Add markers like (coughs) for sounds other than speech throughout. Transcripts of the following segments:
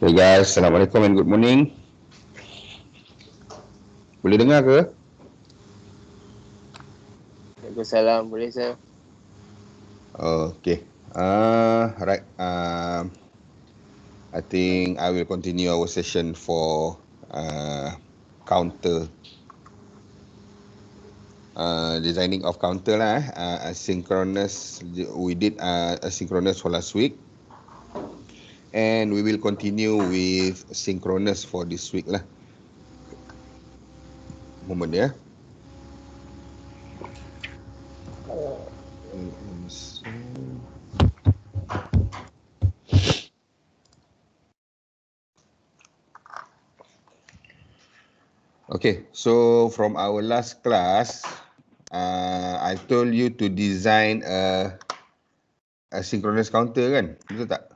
Hey guys, Assalamualaikum and good morning. Boleh dengar ke? Assalamualaikum. boleh saya? Okay. Uh, ah, right. Uh, um, I think I will continue our session for uh, counter. Uh, designing of counter lah. Eh. Uh, asynchronous. We did uh, asynchronous for last week. Uh, and we will continue with synchronous for this week lah. Moment ya. Okay, so from our last class, uh, I told you to design a, a synchronous counter kan, betul tak?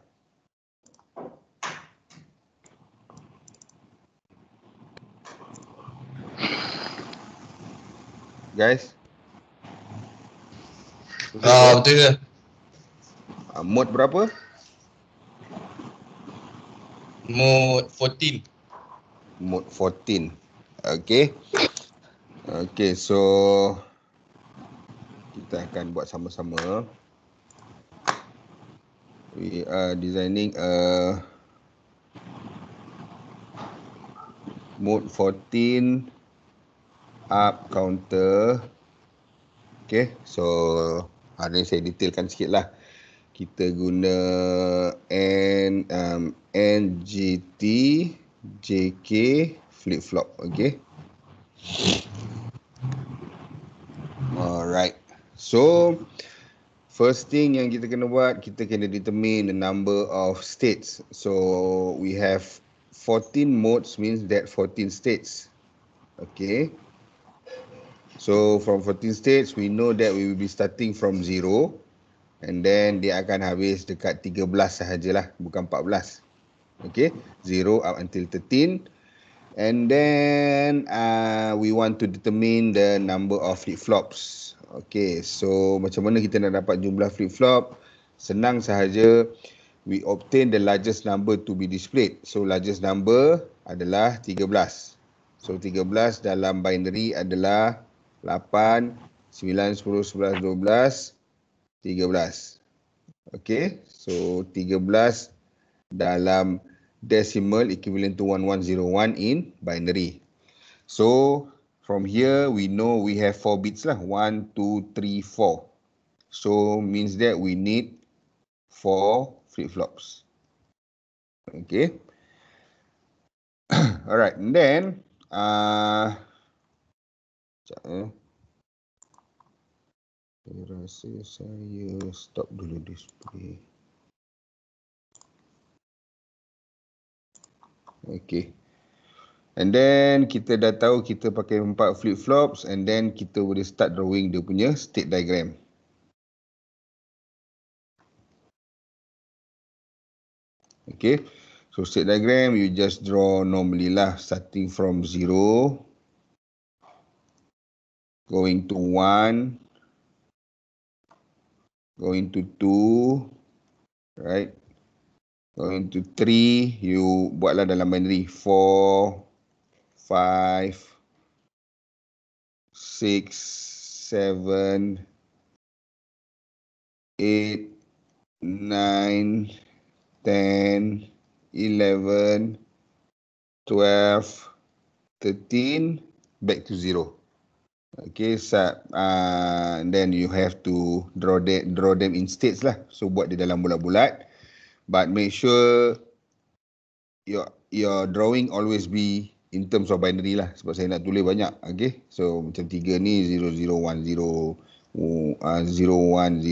guys. Ah uh, betul ke? Uh, ah, mod berapa? Mod 14. Mod 14. Okay. Okay, so kita akan buat sama-sama. We are designing a mode 14 up counter. Okay, so hari ini saya detailkan sikit lah. Kita guna N, um, NGT, JK, flip-flop. Okay. Alright. So, first thing yang kita kena buat, kita kena determine the number of states. So, we have 14 modes means that 14 states. Okay. So from 14 states, we know that we will be starting from zero and then dia akan habis dekat 13 sahajalah, bukan 14. Okay, zero up until 13. And then uh, we want to determine the number of flip-flops. Okay, so macam mana kita nak dapat jumlah flip-flop? Senang sahaja, we obtain the largest number to be displayed. So largest number adalah 13. So 13 dalam binary adalah 8, 9, 10, 11, 12, 13. Okay, so 13 dalam decimal equivalent to 1101 in binary. So from here we know we have 4 bits lah, 1, 2, 3, 4. So means that we need 4 flip-flops. Okay. (coughs) Alright, then uh, Sekejap eh. Saya rasa saya stop dulu display. Okay. And then kita dah tahu kita pakai empat flip-flops and then kita boleh start drawing dia punya state diagram. Okay. So state diagram you just draw normally lah starting from zero going to one, going to two, right? Going to three, you buatlah dalam binary Four, five, six, seven, eight, nine, ten, Eleven, twelve, thirteen, back to zero. Okay, so, uh, ah, then you have to draw them, draw them in states lah. So buat di dalam bulat-bulat. But make sure your your drawing always be in terms of binary lah. Sebab saya nak tulis banyak. Okay, so macam tiga ni 0010. Uh, 0100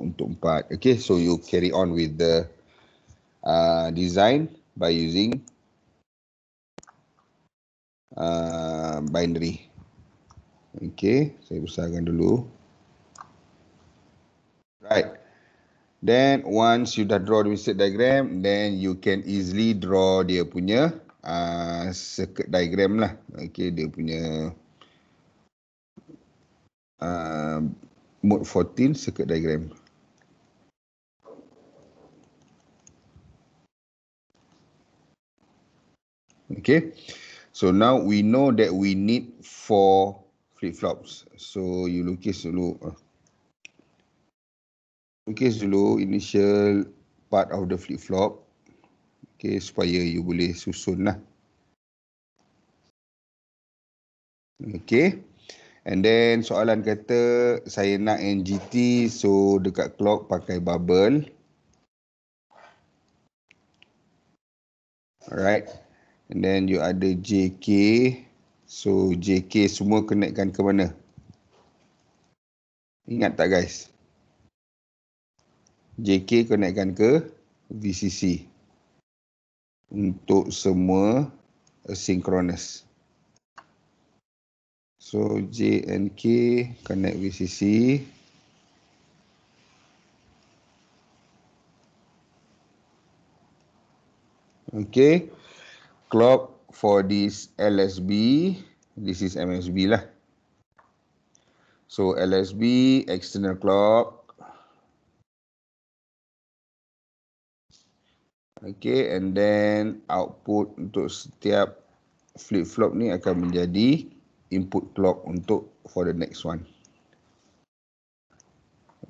untuk 4 okay so you carry on with the uh, design by using uh, binary Okey, saya besarkan dulu. Right. Then once you dah draw the insert diagram, then you can easily draw dia punya uh, circuit diagram lah. Okey, dia punya uh, mode 14 circuit diagram. Okay, so now we know that we need four flip flops. So you lukis dulu. Ah. Lukis dulu initial part of the flip flop. Okay, supaya you boleh susun lah. Okay. And then soalan kata saya nak NGT so dekat clock pakai bubble. Alright. And then you ada JK. So JK semua connectkan ke mana? Ingat tak guys? JK connectkan ke VCC untuk semua asynchronous. So JNK connect VCC. Okay. Clock 1.1 for this LSB, this is MSB lah. So LSB, external clock. Okay, and then output untuk setiap flip-flop ni akan menjadi input clock untuk for the next one.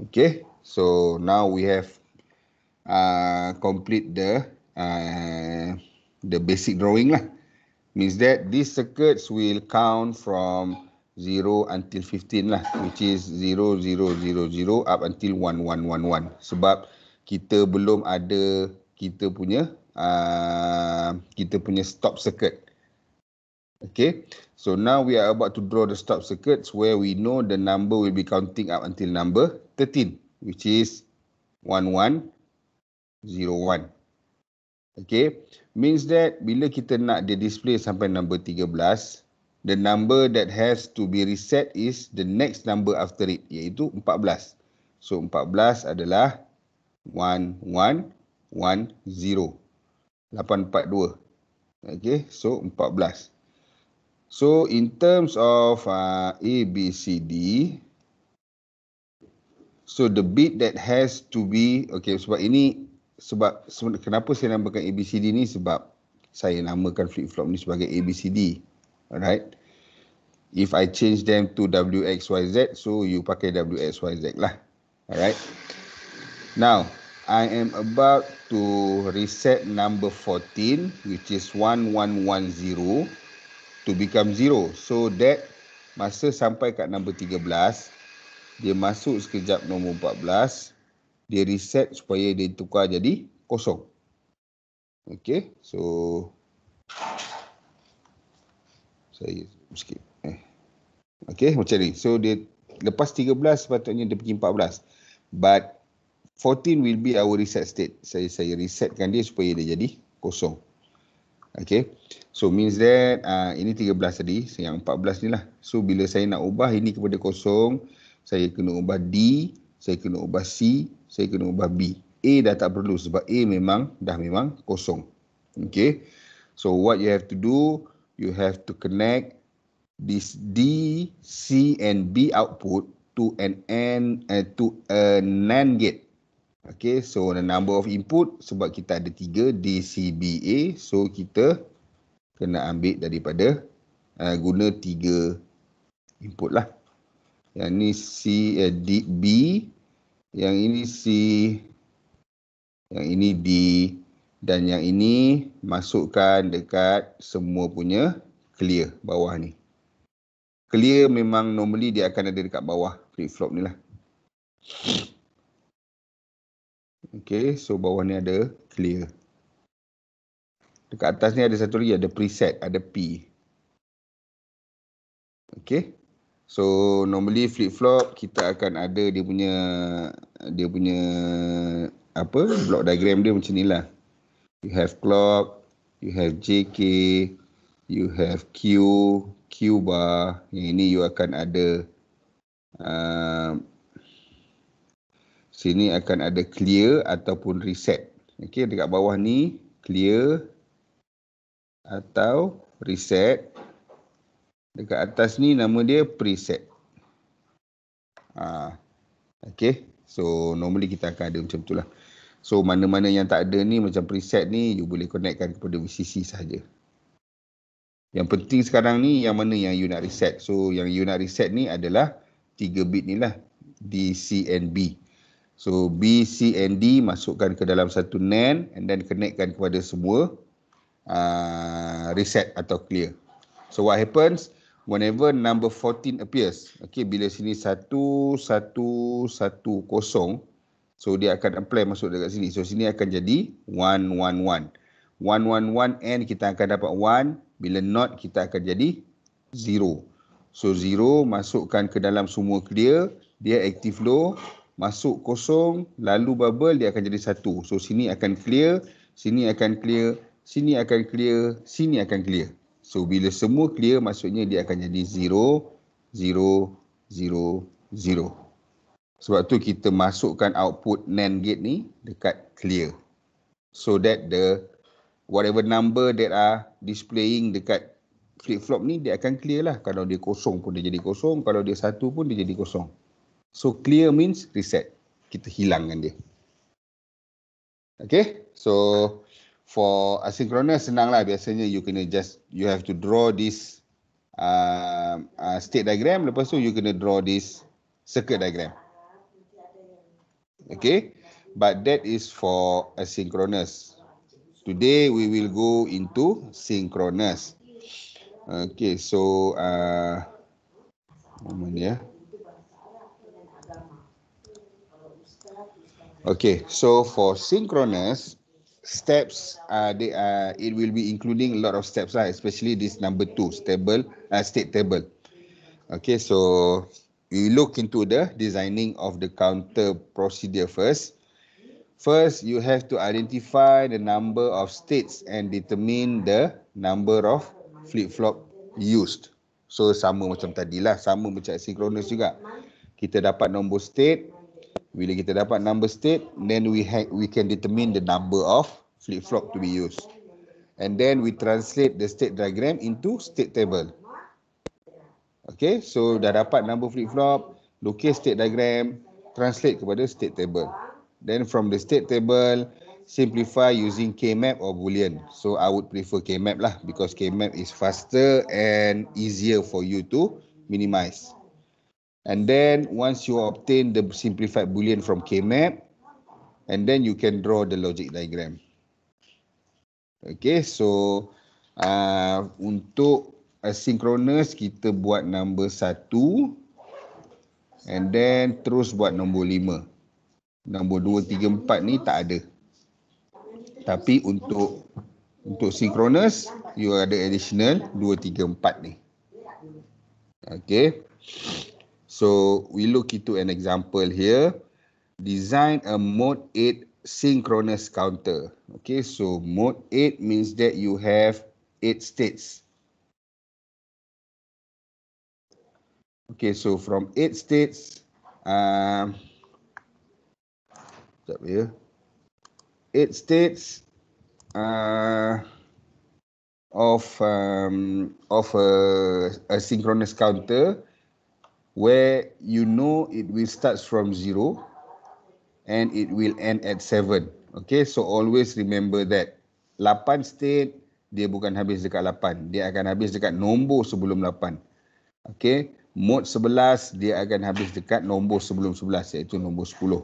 Okay, so now we have uh, complete the uh, the basic drawing lah means that these circuits will count from 0 until 15 lah which is 0 0 0 0 up until 1 1 1 1 sebab kita belum ada kita punya uh, kita punya stop circuit Okay, so now we are about to draw the stop circuits where we know the number will be counting up until number 13, which is 1101. Okay. Means that bila kita nak dia display sampai number 13, the number that has to be reset is the next number after it, iaitu 14. So 14 adalah 1110842. Okay. So 14. So in terms of uh, A, B, C, D, so the bit that has to be, okay sebab ini sebab kenapa saya namakan ABCD ni sebab saya namakan flip flop ni sebagai ABCD. Alright. If I change them to WXYZ, so you pakai WXYZ lah. Alright. Now, I am about to reset number 14, which is 1110 to become zero, So that masa sampai kat number 13, dia masuk sekejap nombor 14, dia reset supaya dia tukar jadi kosong. Okey, so saya sikit. Eh. Okey, macam ni. So dia lepas 13 sepatutnya dia pergi 14. But 14 will be our reset state. Saya saya resetkan dia supaya dia jadi kosong. Okay. So means that uh, ini 13 tadi. So yang 14 ni lah. So bila saya nak ubah ini kepada kosong, saya kena ubah D, saya kena ubah C saya kena ubah B. A dah tak perlu sebab A memang dah memang kosong. Okay. So what you have to do, you have to connect this D, C and B output to an N, uh, to a NAND gate. Okay, so the number of input sebab kita ada tiga D, C, B, A. So kita kena ambil daripada uh, guna tiga input lah. Yang ni C, uh, D, B, yang ini C, yang ini D dan yang ini masukkan dekat semua punya clear bawah ni. Clear memang normally dia akan ada dekat bawah flip flop ni lah. Okay, so bawah ni ada clear. Dekat atas ni ada satu lagi, ada preset, ada P. Okay, so normally flip-flop kita akan ada dia punya dia punya apa block diagram dia macam inilah. You have clock, you have JK, you have Q, Q bar. Yang ini you akan ada uh, sini akan ada clear ataupun reset. Okey, dekat bawah ni clear atau reset. Dekat atas ni nama dia preset. Ah. Uh, Okey. So normally kita akan ada macam tu lah. So mana-mana yang tak ada ni macam preset ni you boleh connectkan kepada VCC saja. Yang penting sekarang ni yang mana yang you nak reset. So yang you nak reset ni adalah 3 bit ni lah. D, C and B. So B, C and D masukkan ke dalam satu NAND and then connectkan kepada semua uh, reset atau clear. So what happens? Uh, whenever number 14 appears. Okay, bila sini 1110. So dia akan apply masuk dekat sini. So sini akan jadi 111. 111 and kita akan dapat 1. Bila not kita akan jadi 0. So 0 masukkan ke dalam semua clear. Dia active low. Masuk kosong. Lalu bubble dia akan jadi 1. So sini akan clear. Sini akan clear. Sini akan clear. Sini akan clear. Sini akan clear. So bila semua clear maksudnya dia akan jadi 0 0 0 0. Sebab tu kita masukkan output NAND gate ni dekat clear. So that the whatever number that are displaying dekat flip flop ni dia akan clear lah. Kalau dia kosong pun dia jadi kosong, kalau dia satu pun dia jadi kosong. So clear means reset. Kita hilangkan dia. Okay, so for asynchronous senanglah biasanya you kena just you have to draw this uh, uh, state diagram lepas tu you kena draw this circuit diagram okay but that is for asynchronous today we will go into synchronous okay so uh moment ya okay so for synchronous steps uh, they, uh, it will be including a lot of steps lah, especially this number two stable uh, state table okay so we look into the designing of the counter procedure first first you have to identify the number of states and determine the number of flip-flop used so sama macam tadi lah sama macam synchronous juga kita dapat nombor state bila kita dapat number state, then we hack, we can determine the number of flip flop to be used. And then we translate the state diagram into state table. Okay, so dah dapat number flip flop, locate state diagram, translate kepada state table. Then from the state table, simplify using K-map or Boolean. So I would prefer K-map lah because K-map is faster and easier for you to minimize. And then once you obtain the simplified Boolean from KMAP, and then you can draw the logic diagram. Okay, so uh, untuk asynchronous kita buat number 1 and then terus buat nombor 5. Nombor 2, 3, 4 ni tak ada. Tapi untuk untuk synchronous, you ada additional 2, 3, 4 ni. Okay. So we look into an example here. Design a mode 8 synchronous counter. Okay, so mode 8 means that you have 8 states. Okay, so from 8 states, um, up here, 8 states uh, of, um, of a, a synchronous counter, where you know it will start from zero and it will end at seven. Okay, so always remember that. Lapan state, dia bukan habis dekat lapan. Dia akan habis dekat nombor sebelum lapan. Okay, mode sebelas, dia akan habis dekat nombor sebelum sebelas, iaitu nombor sepuluh.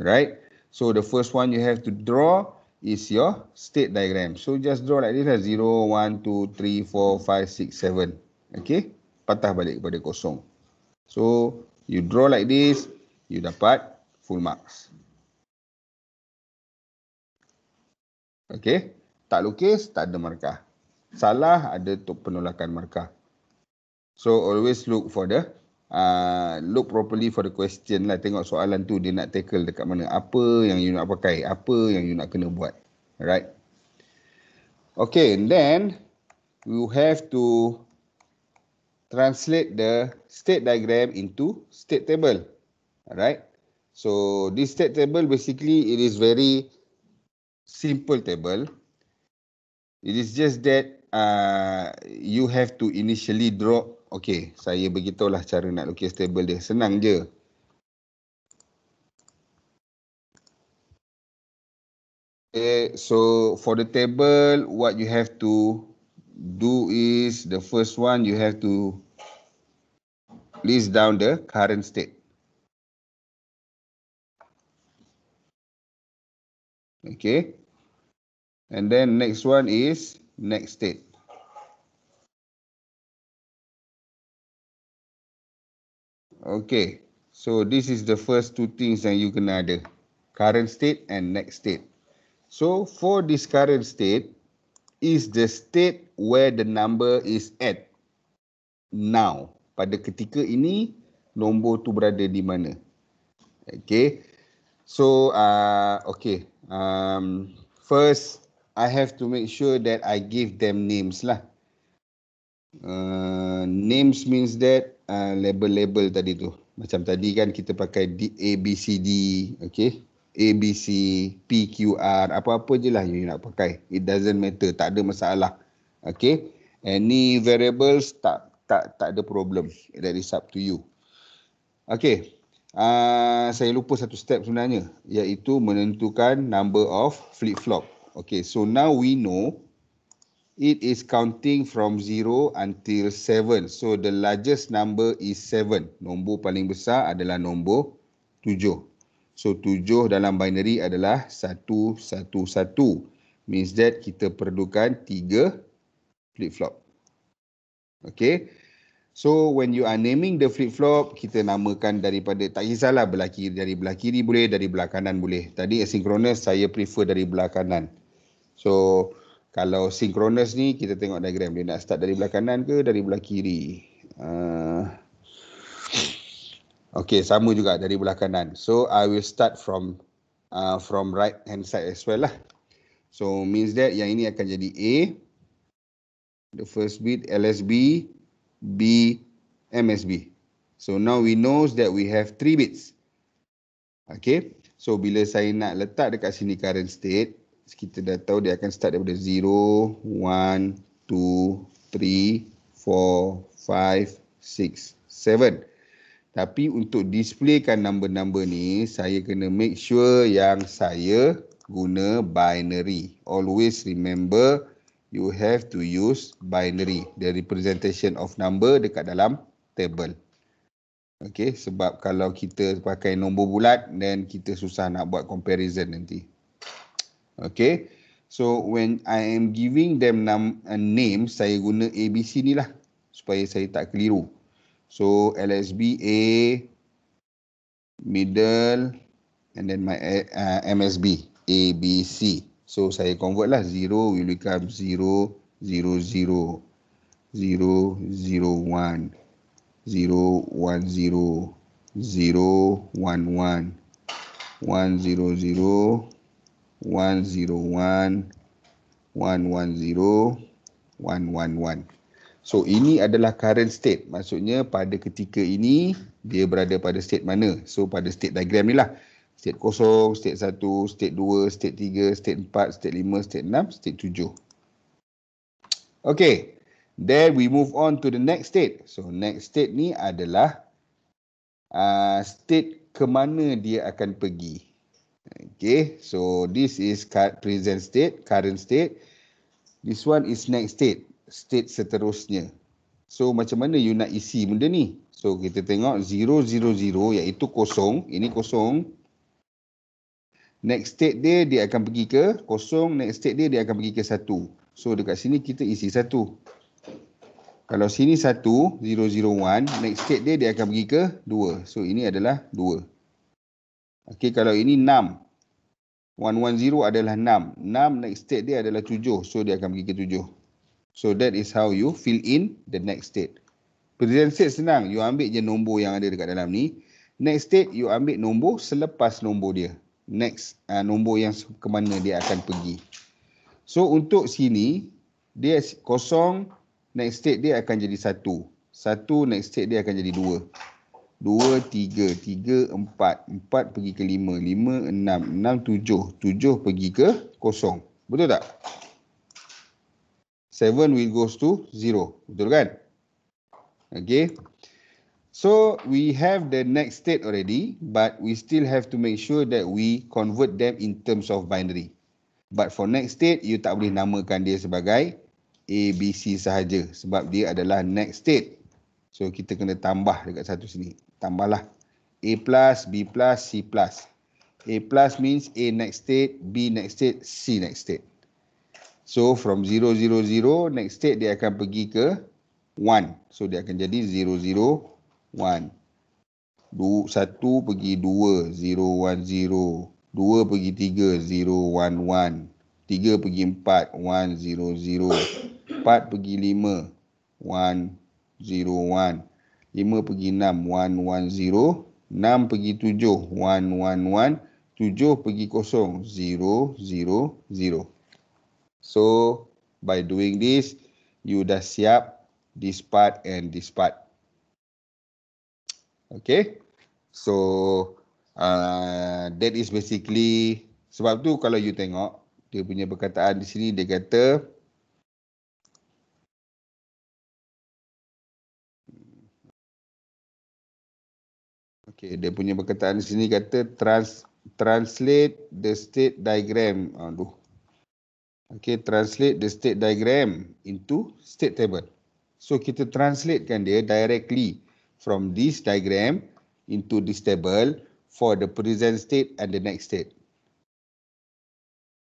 Right? So the first one you have to draw is your state diagram. So just draw like this lah. 0, 1, 2, 3, 4, 5, 6, 7. Okay? Patah balik kepada kosong. So, you draw like this, you dapat full marks. Okay, tak lukis, tak ada markah. Salah, ada untuk penolakan markah. So, always look for the, uh, look properly for the question lah. Tengok soalan tu dia nak tackle dekat mana. Apa yang you nak pakai, apa yang you nak kena buat. Alright. Okay, and then, you have to translate the state diagram into state table. Alright. So this state table basically it is very simple table. It is just that uh, you have to initially draw. Okay, saya begitulah cara nak lukis table dia. Senang je. Okay, eh, so for the table, what you have to do is the first one you have to list down the current state. Okay. And then next one is next state. Okay, so this is the first two things that you can add current state and next state. So for this current state, is the state where the number is at now. Pada ketika ini, nombor tu berada di mana. Okay. So, uh, okay. Um, first, I have to make sure that I give them names lah. Uh, names means that uh, label-label uh, tadi tu. Macam tadi kan kita pakai D, A, B, C, D. E, okay. A, B, C, P, Q, R, apa-apa je lah yang you nak pakai. It doesn't matter. Tak ada masalah. Okay. Any variables, tak tak tak ada problem. That is up to you. Okay. Uh, saya lupa satu step sebenarnya. Iaitu menentukan number of flip-flop. Okay. So now we know it is counting from 0 until 7. So the largest number is 7. Nombor paling besar adalah nombor 7. So tujuh dalam binary adalah satu satu satu Means that kita perlukan tiga flip-flop. Okay. So when you are naming the flip-flop, kita namakan daripada, tak kisahlah belah kiri, dari belah kiri boleh, dari belah kanan boleh. Tadi asynchronous saya prefer dari belah kanan. So kalau synchronous ni kita tengok diagram dia nak start dari belah kanan ke dari belah kiri. Uh, Okay, sama juga dari belah kanan. So I will start from uh, from right hand side as well lah. So means that yang ini akan jadi A. The first bit LSB, B, MSB. So now we knows that we have three bits. Okay, so bila saya nak letak dekat sini current state, kita dah tahu dia akan start daripada 0, 1, 2, 3, 4, 5, 6. Seven. Tapi untuk displaykan number-number ni, saya kena make sure yang saya guna binary. Always remember you have to use binary. The representation of number dekat dalam table. Okay, sebab kalau kita pakai nombor bulat, then kita susah nak buat comparison nanti. Okay, so when I am giving them num, name, saya guna ABC ni lah supaya saya tak keliru. So LSB A, middle and then my eh, uh, MSB A, B, C. So saya convert lah 0 will become 0, 0, 0, 0, 0, 1, 0, 1, 0, 1, 0, 1, 0, 1, 0, 1, 0, 1, 0, 1, 0, 1, 0, 1, 1, 0, 1, 1, 1, So ini adalah current state. Maksudnya pada ketika ini dia berada pada state mana. So pada state diagram ni lah. State kosong, state satu, state dua, state tiga, state empat, state lima, state enam, state tujuh. Okay. Then we move on to the next state. So next state ni adalah uh, state ke mana dia akan pergi. Okay. So this is current present state, current state. This one is next state state seterusnya. So macam mana you nak isi benda ni? So kita tengok 000 iaitu kosong. Ini kosong. Next state dia dia akan pergi ke kosong. Next state dia dia akan pergi ke satu. So dekat sini kita isi satu. Kalau sini satu 001. Next state dia dia akan pergi ke dua. So ini adalah dua. Okay kalau ini enam. 110 adalah 6. 6 next state dia adalah 7. So dia akan pergi ke 7. So that is how you fill in the next state. Present state senang. You ambil je nombor yang ada dekat dalam ni. Next state, you ambil nombor selepas nombor dia. Next, uh, nombor yang ke mana dia akan pergi. So untuk sini, dia kosong, next state dia akan jadi satu. Satu, next state dia akan jadi dua. Dua, tiga, tiga, empat. Empat pergi ke lima. Lima, enam. Enam, tujuh. Tujuh pergi ke kosong. Betul tak? Betul tak? 7 will goes to 0. Betul kan? Okay. So, we have the next state already, but we still have to make sure that we convert them in terms of binary. But for next state, you tak boleh namakan dia sebagai ABC sahaja sebab dia adalah next state. So, kita kena tambah dekat satu sini. Tambahlah. A plus, B plus, C plus. A plus means A next state, B next state, C next state. So from 000 next state dia akan pergi ke 1. So dia akan jadi 001. 1 pergi 2, 010. 2 pergi 3, 011. 3 pergi 4, 100. 4 pergi 5, 101. 5 pergi 6, 110. 6 pergi 7, 111. 7 pergi 0, 000. So by doing this, you dah siap this part and this part. Okay. So uh, that is basically sebab tu kalau you tengok dia punya perkataan di sini dia kata Okay, dia punya perkataan di sini kata trans, translate the state diagram. Aduh, okay, translate the state diagram into state table. So kita translatekan dia directly from this diagram into this table for the present state and the next state.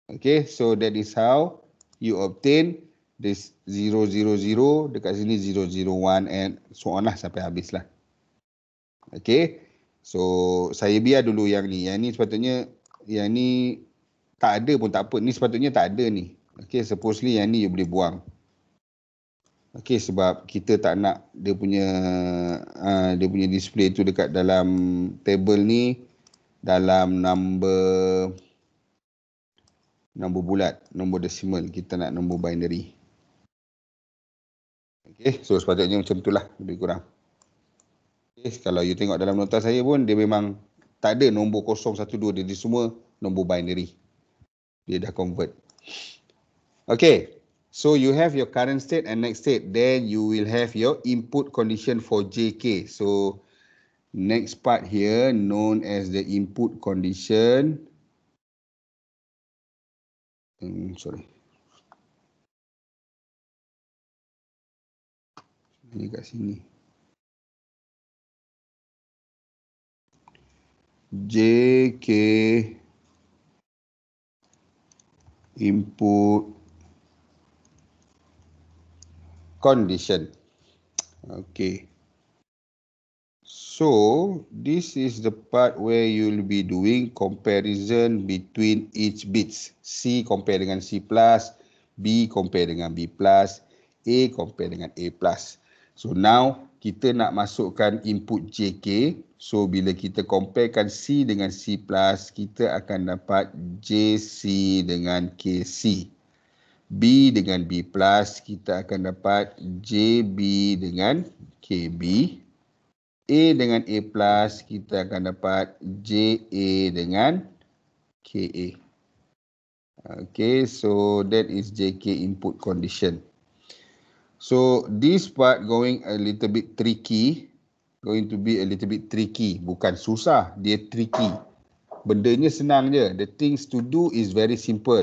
Okay, so that is how you obtain this 000 dekat sini 001 and so on lah sampai habis lah. Okay, so saya biar dulu yang ni. Yang ni sepatutnya, yang ni tak ada pun tak apa. Ni sepatutnya tak ada ni. Okey, supposedly yang ni you boleh buang. Okey, sebab kita tak nak dia punya uh, dia punya display tu dekat dalam table ni dalam number nombor bulat, nombor decimal. Kita nak nombor binary. Okey, so sepatutnya macam itulah lebih kurang. Okay, kalau you tengok dalam nota saya pun dia memang tak ada nombor 012 dia, dia semua nombor binary. Dia dah convert. Okay. Okay, so you have your current state and next state. Then you will have your input condition for JK. So next part here known as the input condition. Um, sorry. Ini kat sini. JK input condition. Okay. So this is the part where you'll be doing comparison between each bits. C compare dengan C plus, B compare dengan B plus, A compare dengan A plus. So now kita nak masukkan input JK. So bila kita comparekan C dengan C plus, kita akan dapat JC dengan KC. B dengan B plus kita akan dapat JB dengan KB. A dengan A plus kita akan dapat JA dengan KA. Okay, so that is JK input condition. So this part going a little bit tricky. Going to be a little bit tricky. Bukan susah, dia tricky. Bendanya senang je. The things to do is very simple.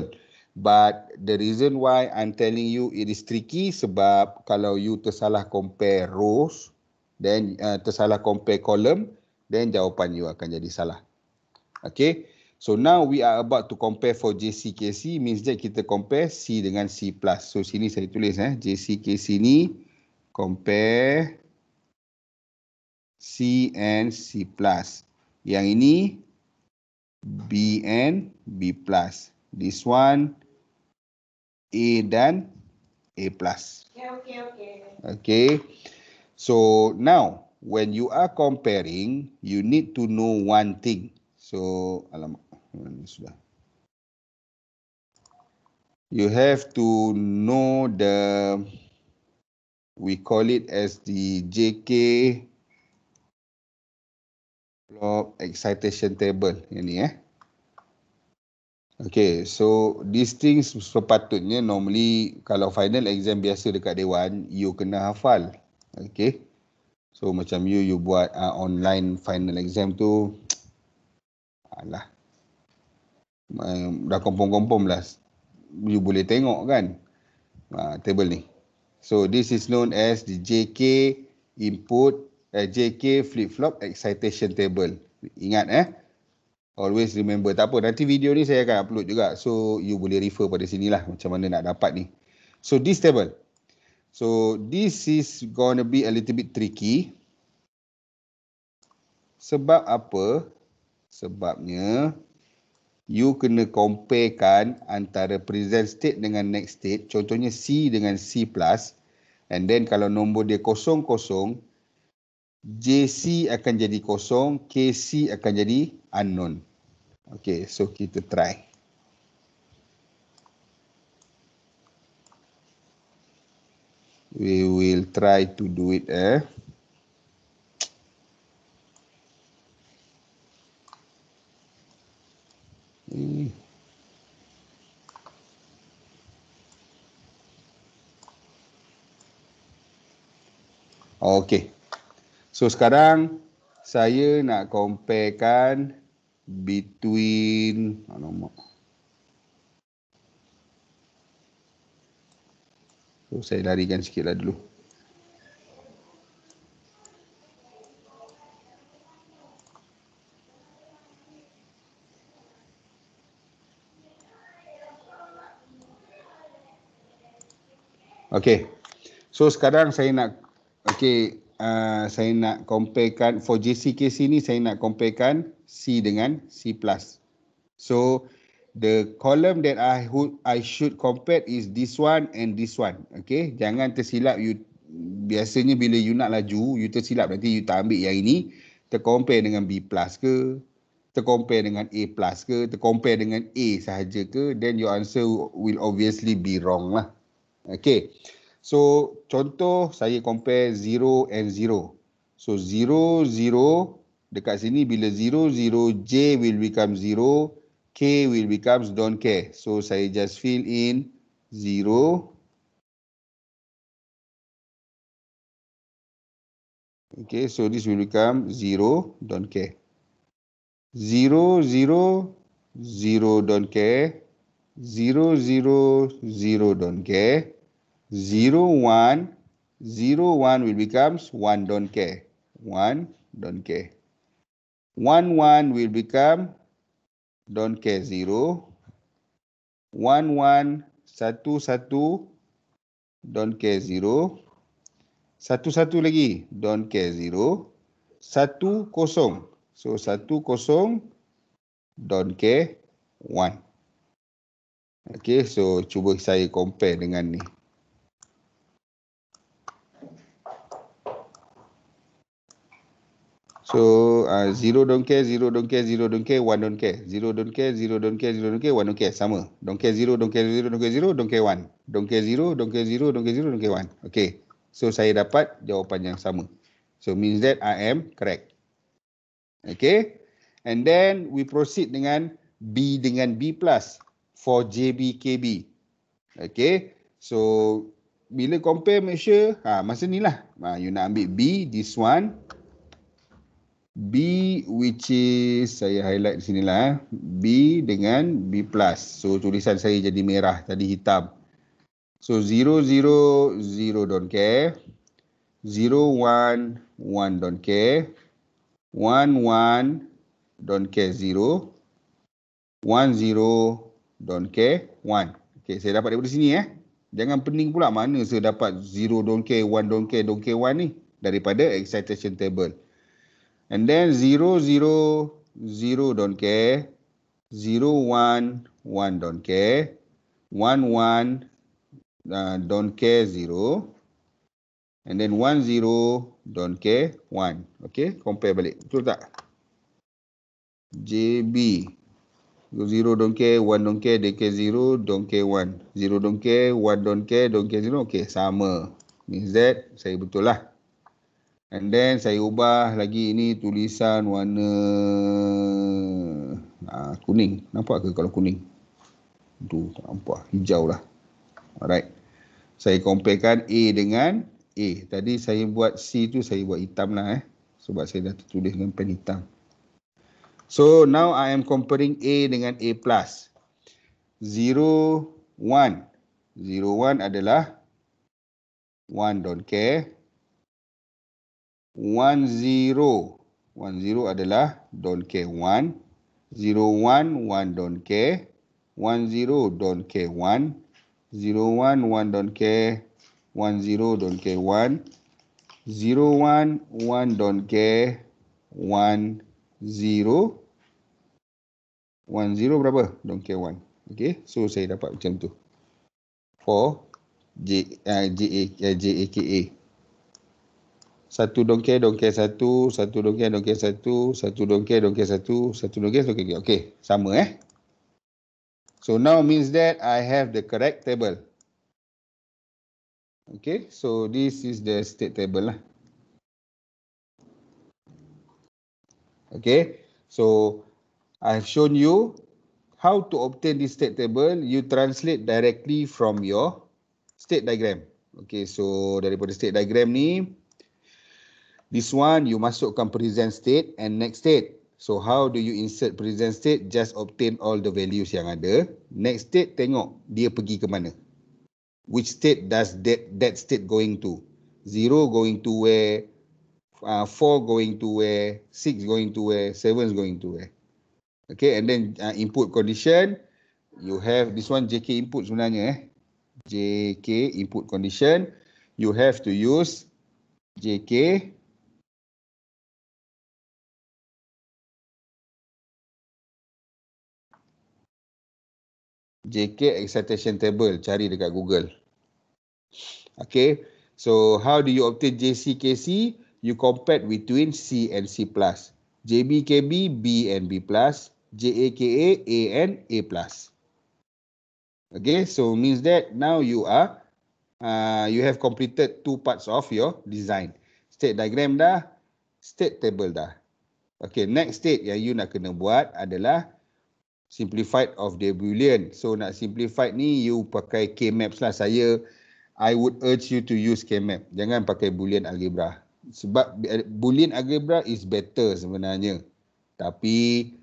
But the reason why I'm telling you it is tricky sebab kalau you tersalah compare rows, then uh, tersalah compare column, then jawapan you akan jadi salah. Okay, so now we are about to compare for JCKC means that kita compare C dengan C+. So sini saya tulis eh, JCKC ni compare C and C+. Yang ini B and B+. This one A dan A plus. Okay, okay, okay. Okay. So now, when you are comparing, you need to know one thing. So, alamak, hmm, sudah. You have to know the, we call it as the JK law excitation table. Ini eh. Okay, so these things sepatutnya normally kalau final exam biasa dekat Dewan, you kena hafal. Okay, so macam you, you buat uh, online final exam tu, (tsk) alah, uh, dah kompom-kompom lah. You boleh tengok kan uh, table ni. So this is known as the JK input, uh, eh, JK flip-flop excitation table. Ingat eh always remember tak apa nanti video ni saya akan upload juga so you boleh refer pada sini lah macam mana nak dapat ni so this table so this is gonna be a little bit tricky sebab apa sebabnya you kena comparekan antara present state dengan next state contohnya C dengan C plus and then kalau nombor dia kosong-kosong JC akan jadi kosong, KC akan jadi unknown. Okay, so kita try. We will try to do it eh. Okay. So sekarang saya nak comparekan between alamak. Ah, so saya larikan sikitlah dulu. Okay. So sekarang saya nak okay Ah, saya nak comparekan for JCKC ni saya nak comparekan C dengan C+. So the column that I would I should compare is this one and this one. Okay, jangan tersilap you biasanya bila you nak laju you tersilap nanti you tak ambil yang ini tercompare dengan B+ ke tercompare dengan A+ ke tercompare dengan A sahaja ke then your answer will obviously be wrong lah. Okay. So contoh saya compare 0 and 0. So 0 0 dekat sini bila 0 0 j will become 0, k will becomes don't care. So saya just fill in 0 Okay, so this will become zero, don't care. Zero, zero, zero, don't care. Zero, zero, zero, don't care zero one zero one will becomes one don't care one don't care one one will become don't care zero one one satu satu don't care zero satu satu lagi don't care zero satu kosong so satu kosong don't care one okay so cuba saya compare dengan ni So uh, zero don't care, zero don't care, zero don't care, one don't care. Zero don't care, zero don't care, zero don't care, one don't care. Sama. Don't care zero, don't care zero, don't care zero, don't care one. Don't care zero, don't care zero, don't care zero, don't care one. Okay. So saya dapat jawapan yang sama. So means that I am correct. Okay. And then we proceed dengan B dengan B plus for JBKB. Okay. So bila compare make sure ha, masa ni lah ha, you nak ambil B this one B which is saya highlight di sinilah eh. B dengan B plus. So tulisan saya jadi merah tadi hitam. So 0 0 0 don't care. 0 1 1 don't care. 1 1 don't care 0. 1 0 don't care 1. Okay, saya dapat daripada sini eh. Jangan pening pula mana saya dapat 0 don't care 1 don't care don't care 1 ni daripada excitation table. And then 0-0-0 don't care. 0-1-1 don't care. 1-1 one, one, don't care 0. Uh, And then 1-0 don't care 1. Okay, compare balik. Betul tak? J JB. 0 don't care, 1 don't care, they care 0, don't care 1. 0 don't care, 1 don't care, don't care 0. Okay, sama. Means that saya betul lah. And then saya ubah lagi ini tulisan warna uh, kuning. Nampak ke kalau kuning? Itu tak nampak. Hijau lah. Alright. Saya comparekan A dengan A. Tadi saya buat C tu saya buat hitam lah eh. Sebab saya dah tertulis dengan pen hitam. So now I am comparing A dengan A+. 0, 1. 0, 1 adalah 1 don't care one zero. One zero adalah don't care one. Zero one, one don't care. One zero, don't care one. Zero one, one don't care. One zero, don't care one. Zero one, one don't care. One zero. One zero berapa? Don't care one. Okay, so saya dapat macam tu. Four J, eh, J, A, eh, J, A, K, A satu dongkeh dongkeh satu satu dongkeh dongkeh satu satu dongkeh dongkeh satu satu dongkeh dongkeh okey okey sama eh so now means that i have the correct table okey so this is the state table lah okey so i have shown you how to obtain this state table you translate directly from your state diagram okey so daripada state diagram ni This one, you masukkan present state and next state. So, how do you insert present state? Just obtain all the values yang ada. Next state, tengok dia pergi ke mana. Which state does that, that state going to? Zero going to where? Uh, four going to where? Six going to where? Seven going to where? Okay, and then uh, input condition. You have this one JK input sebenarnya. Eh? JK input condition. You have to use JK JK excitation table cari dekat Google. Okay, so how do you obtain JCKC? You compare between C and C+. JBKB, B and B+. JAKA, A and A+. Okay, so means that now you are, uh, you have completed two parts of your design. State diagram dah, state table dah. Okay, next state yang you nak kena buat adalah simplified of the boolean so nak simplified ni you pakai K-maps lah saya i would urge you to use K-map. jangan pakai boolean algebra sebab eh, boolean algebra is better sebenarnya tapi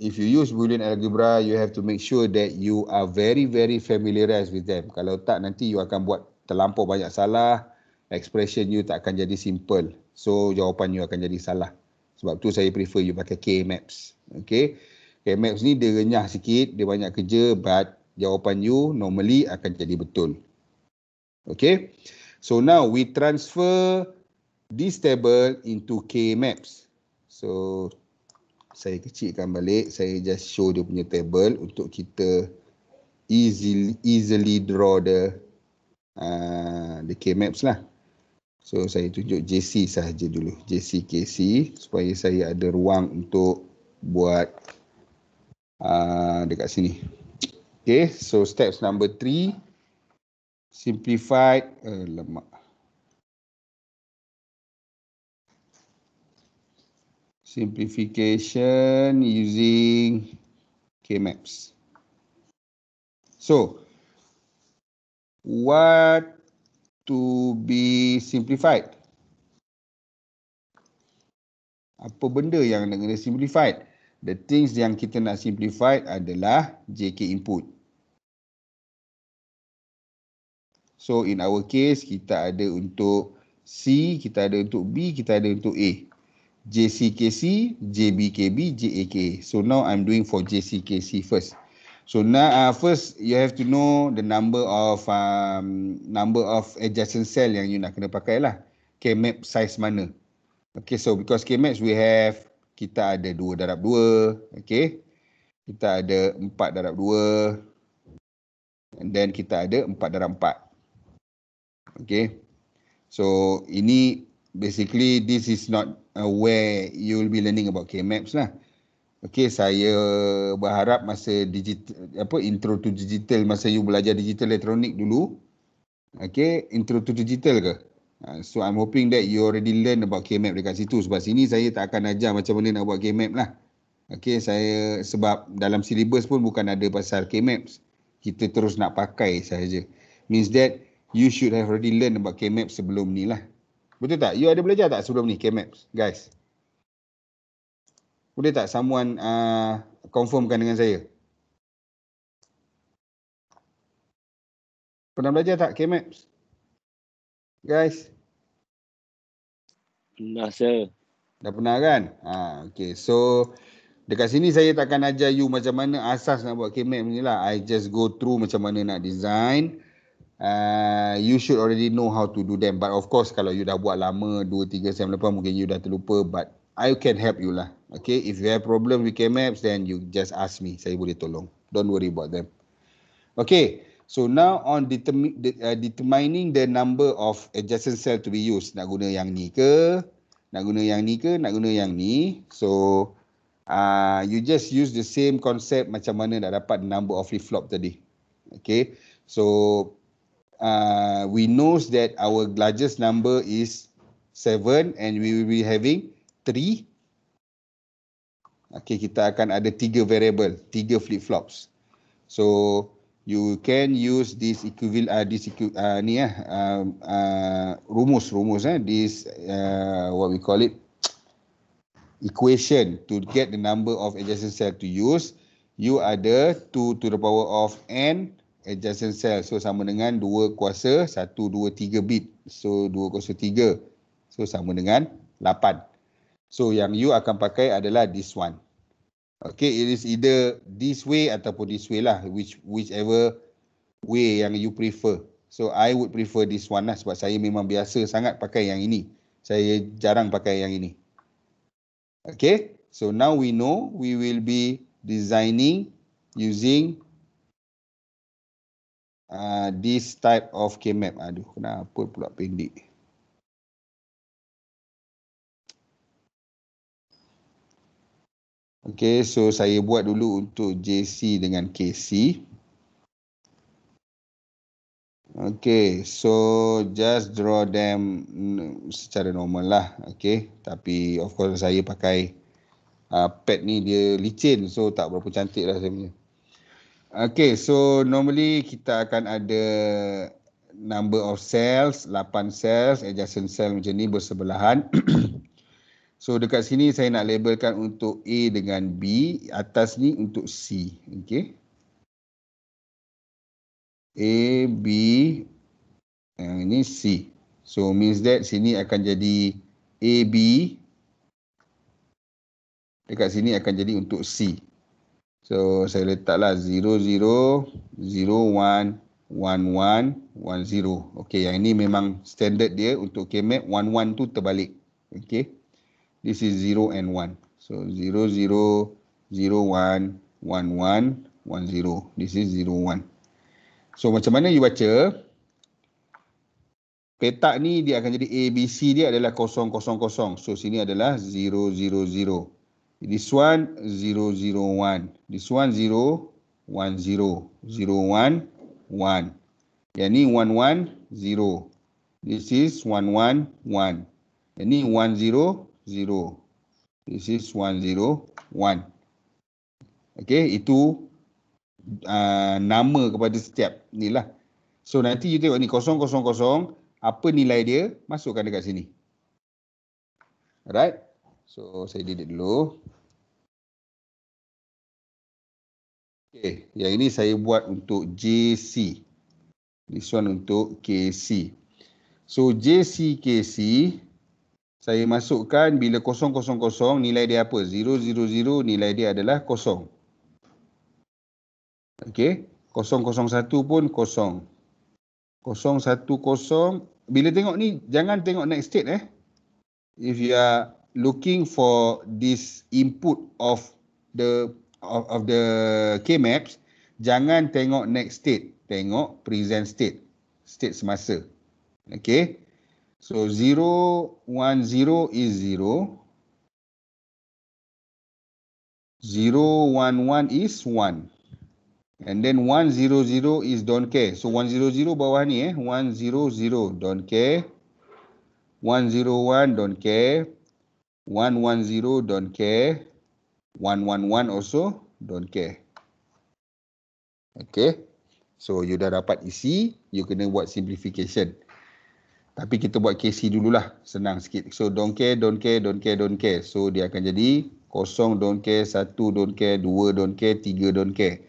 if you use boolean algebra you have to make sure that you are very very familiarized with them kalau tak nanti you akan buat terlampau banyak salah expression you tak akan jadi simple so jawapan you akan jadi salah sebab tu saya prefer you pakai K-maps. Okay. Okay, Maps ni dia renyah sikit, dia banyak kerja but jawapan you normally akan jadi betul. Okay, so now we transfer this table into K-Maps. So, saya kecilkan balik, saya just show dia punya table untuk kita easily easily draw the, uh, the K-Maps lah. So, saya tunjuk JC sahaja dulu, JC-KC supaya saya ada ruang untuk buat Ah, dekat sini. Okay, so steps number three. Simplified. Uh, lemak. Simplification using K-Maps. So, what to be simplified? Apa benda yang nak kena simplified? the things yang kita nak simplify adalah JK input. So in our case, kita ada untuk C, kita ada untuk B, kita ada untuk A. JCKC, JBKB, JAK. So now I'm doing for JCKC first. So now uh, first you have to know the number of um, number of adjacent cell yang you nak kena pakai lah. K-map size mana. Okay so because K-maps we have kita ada 2 darab 2 okey kita ada 4 darab 2 and then kita ada 4 darab 4 okey so ini basically this is not uh, where you will be learning about K-maps lah okey saya berharap masa digital apa intro to digital masa you belajar digital elektronik dulu okey intro to digital ke Ha, so I'm hoping that you already learn about K-map dekat situ sebab sini saya tak akan ajar macam mana nak buat K-map lah. Okay, saya sebab dalam syllabus pun bukan ada pasal K-maps. Kita terus nak pakai saja. Means that you should have already learn about K-maps sebelum ni lah. Betul tak? You ada belajar tak sebelum ni K-maps? Guys. Boleh tak someone uh, confirmkan dengan saya? Pernah belajar tak K-maps? guys? Pernah, sir. Dah pernah kan? Ha, okay, so dekat sini saya takkan ajar you macam mana asas nak buat k ni lah. I just go through macam mana nak design. Uh, you should already know how to do them. But of course, kalau you dah buat lama, 2-3 sem lepas, mungkin you dah terlupa. But I can help you lah. Okay, if you have problem with k then you just ask me. Saya boleh tolong. Don't worry about them. Okay. So now on uh, determining the number of adjacent cell to be used. Nak guna yang ni ke? Nak guna yang ni ke? Nak guna yang ni? So uh, you just use the same concept macam mana nak dapat number of flip-flop tadi. Okay. So uh, we knows that our largest number is 7 and we will be having 3. Okay, kita akan ada 3 variable, 3 flip-flops. So you can use this equivalent uh, this equi- uh, ni ah uh, uh, rumus rumus eh this uh, what we call it equation to get the number of adjacent cell to use you ada 2 to the power of n adjacent cell so sama dengan 2 kuasa 1 2 3 bit so 2 kuasa 3 so sama dengan 8 so yang you akan pakai adalah this one Okay, it is either this way ataupun this way lah, which whichever way yang you prefer. So I would prefer this one lah sebab saya memang biasa sangat pakai yang ini. Saya jarang pakai yang ini. Okay, so now we know we will be designing using uh, this type of K-map. Aduh, kenapa pula pendek. Okay, so saya buat dulu untuk JC dengan KC. Okay, so just draw them secara normal lah. Okay, tapi of course saya pakai uh, pad ni dia licin. So tak berapa cantik lah saya punya. Okay, so normally kita akan ada number of cells, 8 cells, adjacent cell macam ni bersebelahan. (clears throat) So dekat sini saya nak labelkan untuk A dengan B, atas ni untuk C. Okay. A, B, yang ini C. So means that sini akan jadi A, B. Dekat sini akan jadi untuk C. So saya letaklah 0, 0, 0, 1, 1, 1, 0. Okay yang ini memang standard dia untuk KMAP 1, 1 tu terbalik. Okay this is 0 and 1. So 0, 0, 0, 1, 1, 1, 1, 0. This is 0, 1. So macam mana you baca? Petak ni dia akan jadi A, B, C dia adalah 0, 0, 0. So sini adalah 0, 0, 0. This one 0, 0, 1. This one 0, 1, 0. 0, 1, 1. Yang ni 1, 1, 0. This is 1, 1, 1. Ini ni 1, 0, zero. This is one zero one. Okay, itu uh, nama kepada setiap ni lah. So nanti you tengok ni kosong kosong kosong. Apa nilai dia? Masukkan dekat sini. Alright. So saya did it dulu. Okay, yang ini saya buat untuk JC. This one untuk KC. So JCKC. KC saya masukkan bila kosong kosong kosong nilai dia apa? Zero zero zero nilai dia adalah kosong. Okey. Kosong kosong satu pun kosong. Kosong satu kosong. Bila tengok ni jangan tengok next state eh. If you are looking for this input of the of, of the K-maps, jangan tengok next state. Tengok present state. State semasa. Okey. So 0, 1, 0 is 0. 0, 1, 1 is 1. And then 1, 0, 0 is don't care. So 1, 0, 0 bawah ni eh. 1, 0, 0 don't care. 1, 0, 1 don't care. 1, 1, 0 don't care. 1, 1, 1 also don't care. Okay. So you dah dapat isi. You kena buat simplification. Tapi kita buat KC dululah. Senang sikit. So don't care, don't care, don't care, don't care. So dia akan jadi kosong don't care, satu don't care, dua don't care, tiga don't care.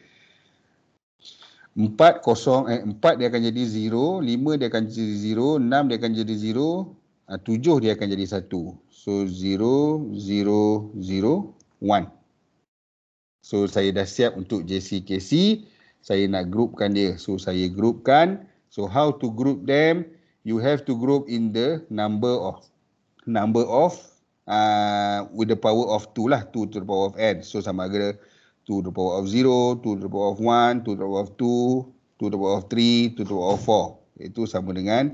Empat kosong, eh, empat dia akan jadi zero, lima dia akan jadi zero, enam dia akan jadi zero, ah, tujuh dia akan jadi satu. So zero, zero, zero, one. So saya dah siap untuk JCKC. Saya nak groupkan dia. So saya groupkan. So how to group them? you have to group in the number of number of uh, with the power of 2 lah 2 to the power of n so sama ada 2 to the power of 0 2 to the power of 1 2 to the power of 2 2 to the power of 3 2 to the power of 4 itu sama dengan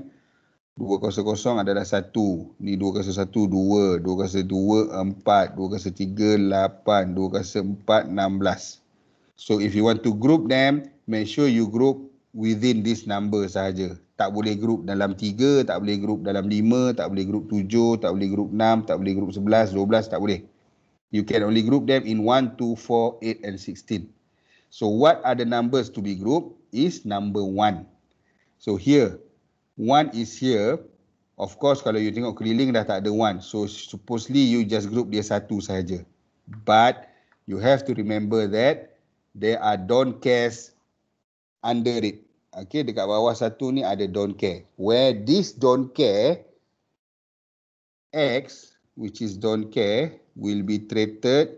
2 kuasa kosong adalah 1 ni 2 kuasa 1 2 2 kuasa 2 4 2 kuasa 3 8 2 kuasa 4 16 so if you want to group them make sure you group within this number sahaja. Tak boleh group dalam tiga, tak boleh group dalam lima, tak boleh group tujuh, tak boleh group enam, tak boleh group dua belas tak boleh. You can only group them in one, two, four, eight and sixteen. So what are the numbers to be group is number one. So here, one is here. Of course, kalau you tengok keliling dah tak ada one. So supposedly you just group dia satu sahaja. But you have to remember that there are don't cares under it. Okay, dekat bawah satu ni ada don't care. Where this don't care, X, which is don't care, will be treated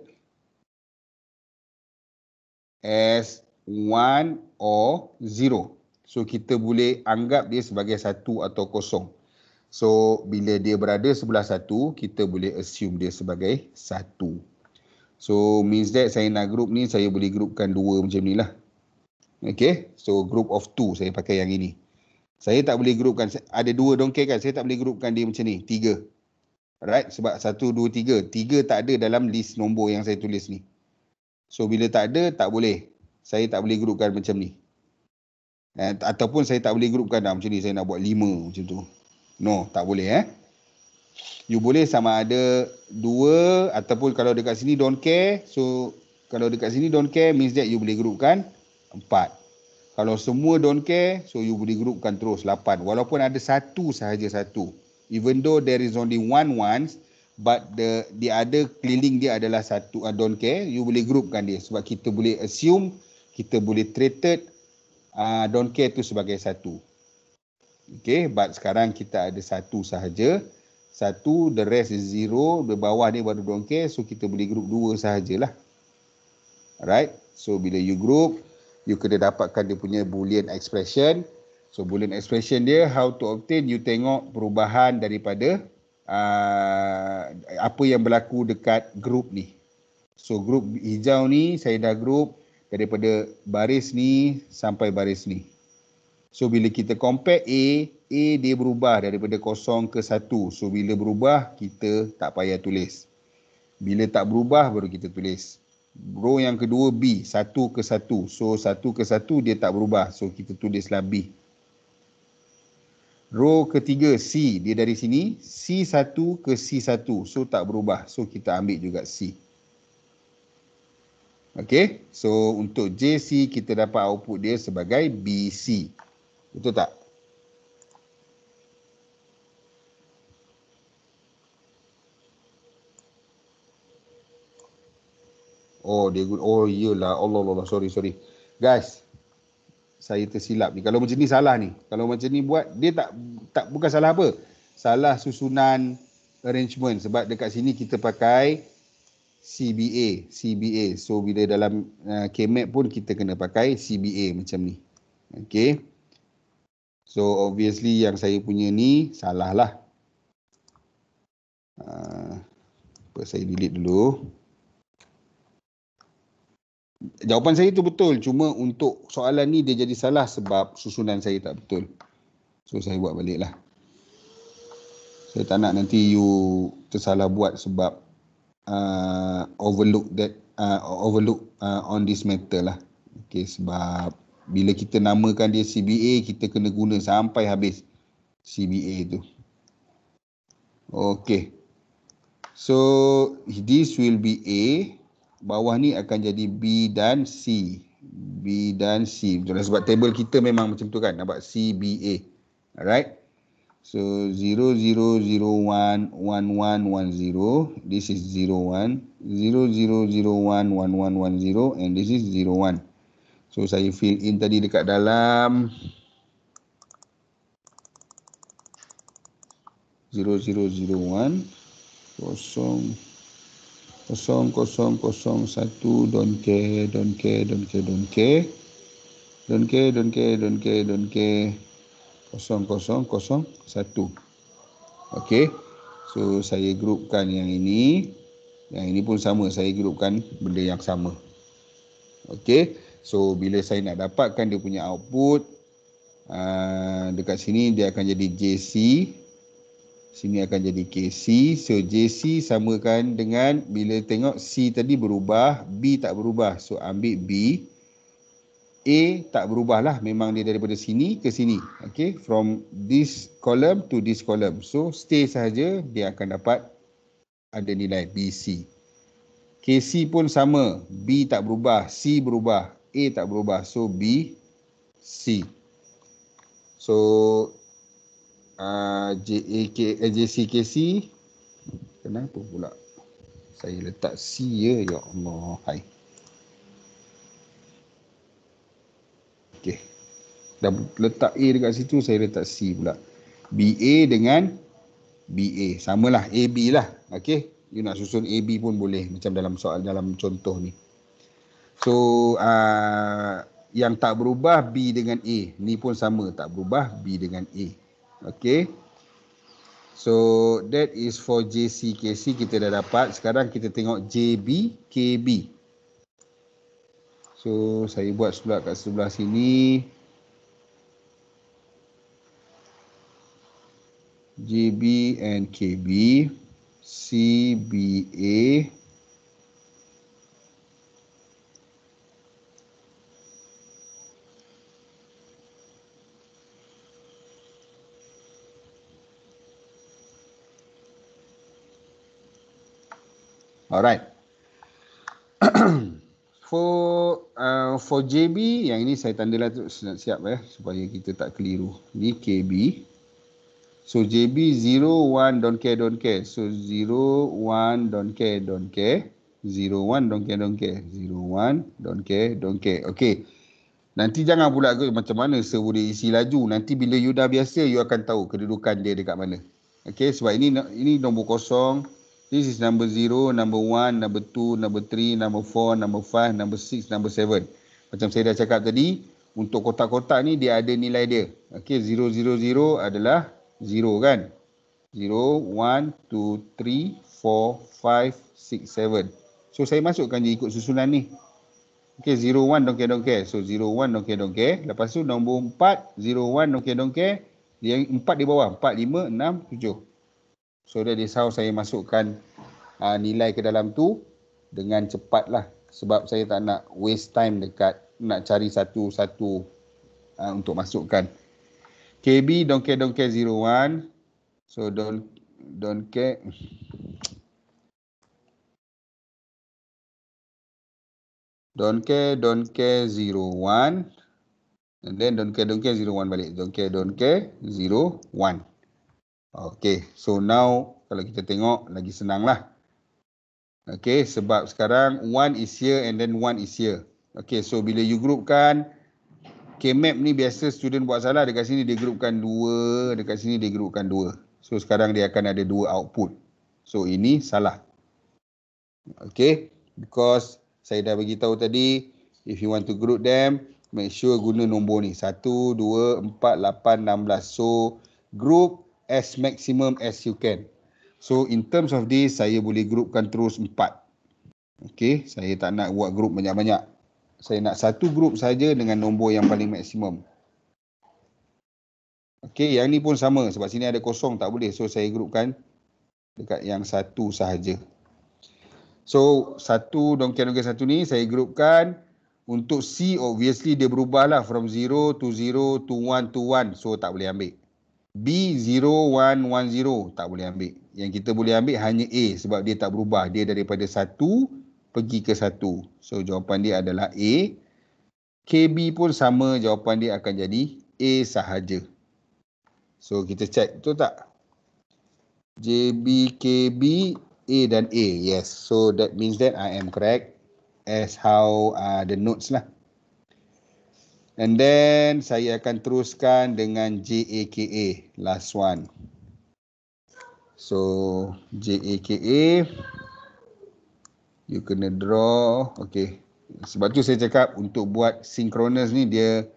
as one or zero. So, kita boleh anggap dia sebagai satu atau kosong. So, bila dia berada sebelah satu, kita boleh assume dia sebagai satu. So, means that saya nak group ni, saya boleh groupkan dua macam ni lah. Okay, so group of two saya pakai yang ini. Saya tak boleh grupkan, ada dua donkey kan, saya tak boleh grupkan dia macam ni, tiga. Right, sebab satu, dua, tiga. Tiga tak ada dalam list nombor yang saya tulis ni. So bila tak ada, tak boleh. Saya tak boleh grupkan macam ni. And, eh, ataupun saya tak boleh grupkan dah macam ni, saya nak buat lima macam tu. No, tak boleh eh. You boleh sama ada dua ataupun kalau dekat sini donkey. So kalau dekat sini donkey, care means that you boleh grupkan empat kalau semua don't care, so you boleh groupkan terus 8. Walaupun ada satu sahaja satu. Even though there is only one ones, but the the other keliling dia adalah satu uh, don't care, you boleh groupkan dia. Sebab kita boleh assume, kita boleh treated uh, don't care tu sebagai satu. Okay, but sekarang kita ada satu sahaja. Satu, the rest is zero. Di bawah ni baru don't care. So, kita boleh group dua sahajalah. Alright. So, bila you group, you kena dapatkan dia punya boolean expression so boolean expression dia how to obtain you tengok perubahan daripada uh, apa yang berlaku dekat group ni so group hijau ni saya dah group daripada baris ni sampai baris ni so bila kita compare A A dia berubah daripada kosong ke satu so bila berubah kita tak payah tulis bila tak berubah baru kita tulis row yang kedua B, satu ke satu. So satu ke satu dia tak berubah. So kita tulislah B. Row ketiga C, dia dari sini. C satu ke C satu. So tak berubah. So kita ambil juga C. Okay, so untuk JC kita dapat output dia sebagai BC. Betul tak? Oh, dia oh iyalah. Allah Allah sorry sorry. Guys, saya tersilap ni. Kalau macam ni salah ni. Kalau macam ni buat dia tak tak bukan salah apa. Salah susunan arrangement sebab dekat sini kita pakai CBA, CBA. So bila dalam uh, KMAP pun kita kena pakai CBA macam ni. Okay. So obviously yang saya punya ni salah lah. Uh, apa saya delete dulu. Okay. Jawapan saya itu betul. Cuma untuk soalan ni dia jadi salah sebab susunan saya tak betul. So saya buat balik lah. Saya tak nak nanti you tersalah buat sebab uh, overlook that uh, overlook uh, on this matter lah. Okay sebab bila kita namakan dia CBA kita kena guna sampai habis CBA tu. Okay. So this will be A bawah ni akan jadi B dan C. B dan C. Lah, sebab table kita memang macam tu kan. Nampak C, B, A. Alright. So 0001110 this is 01 00011110 and this is 01 so saya fill in tadi dekat dalam 0001 kosong kosong kosong kosong satu care, don't care, don't care. Don't care, don't kosong kosong kosong satu care. Okay. So, saya grupkan yang ini. Yang ini pun sama. Saya grupkan benda yang sama. Okay. So, bila saya nak dapatkan dia punya output. Uh, dekat sini dia akan jadi JC sini akan jadi KC. So JC kan dengan bila tengok C tadi berubah, B tak berubah. So ambil B. A tak berubah lah. Memang dia daripada sini ke sini. Okay. From this column to this column. So stay saja dia akan dapat ada nilai b, c, KC pun sama. B tak berubah. C berubah. A tak berubah. So B, C. So uh, ah, JCKC eh, Kenapa pula saya letak C ya Ya Allah Hai Okay Dah letak A dekat situ saya letak C pula BA dengan BA lah, AB lah Okay You nak susun AB pun boleh Macam dalam soal dalam contoh ni So uh, Yang tak berubah B dengan A Ni pun sama tak berubah B dengan A Okay. So that is for JCKC kita dah dapat. Sekarang kita tengok JBKB. So saya buat sebelah kat sebelah sini. JB and KB. CBA. CBA. Alright. (clears throat) for uh, for JB, yang ini saya lah tu siap, siap eh, ya supaya kita tak keliru. Ni KB. So JB 0 1 don't care don't care. So 0 1 don't care don't care. 0 1 don't care don't care. 0 Okay. Nanti jangan pula ke macam mana saya boleh isi laju. Nanti bila you dah biasa, you akan tahu kedudukan dia dekat mana. Okay, sebab ini ini nombor kosong. This is number 0, number 1, number 2, number 3, number 4, number 5, number 6, number 7. Macam saya dah cakap tadi, untuk kotak-kotak ni dia ada nilai dia. Okay, 0, 0, 0 adalah 0 kan? 0, 1, 2, 3, 4, 5, 6, 7. So saya masukkan je ikut susunan ni. Okay, 0, 1, don't care, don't care. So 0, 1, don't care, don't care. Lepas tu nombor 4, 0, 1, don't care, don't care. Yang 4 di bawah, 4, 5, 6, 7. So that is how saya masukkan uh, nilai ke dalam tu dengan cepat lah. Sebab saya tak nak waste time dekat nak cari satu-satu uh, untuk masukkan. KB donkey donkey zero one. So don donkey donkey donkey zero one. And then donkey donkey zero one balik. donkey donkey zero one. Okay, so now kalau kita tengok lagi senang lah. Okay, sebab sekarang one is here and then one is here. Okay, so bila you groupkan, K-map ni biasa student buat salah. Dekat sini dia groupkan dua, dekat sini dia groupkan dua. So sekarang dia akan ada dua output. So ini salah. Okay, because saya dah bagi tahu tadi, if you want to group them, make sure guna nombor ni. Satu, dua, empat, lapan, enam belas. So group as maximum as you can. So in terms of this, saya boleh grupkan terus empat. Okay, saya tak nak buat grup banyak-banyak. Saya nak satu grup saja dengan nombor yang paling maksimum. Okay, yang ni pun sama sebab sini ada kosong tak boleh. So saya grupkan dekat yang satu sahaja. So satu dongkir-dongkir satu ni saya grupkan untuk C obviously dia berubah lah from 0 to 0 to 1 to 1. So tak boleh ambil. B0110 tak boleh ambil. Yang kita boleh ambil hanya A sebab dia tak berubah. Dia daripada 1 pergi ke 1. So jawapan dia adalah A. KB pun sama jawapan dia akan jadi A sahaja. So kita check tu tak? JB, KB, A dan A. Yes. So that means that I am correct as how uh, the notes lah. And then saya akan teruskan dengan JAKA, last one. So JAKA, you kena draw. Okay, sebab tu saya cakap untuk buat synchronous ni dia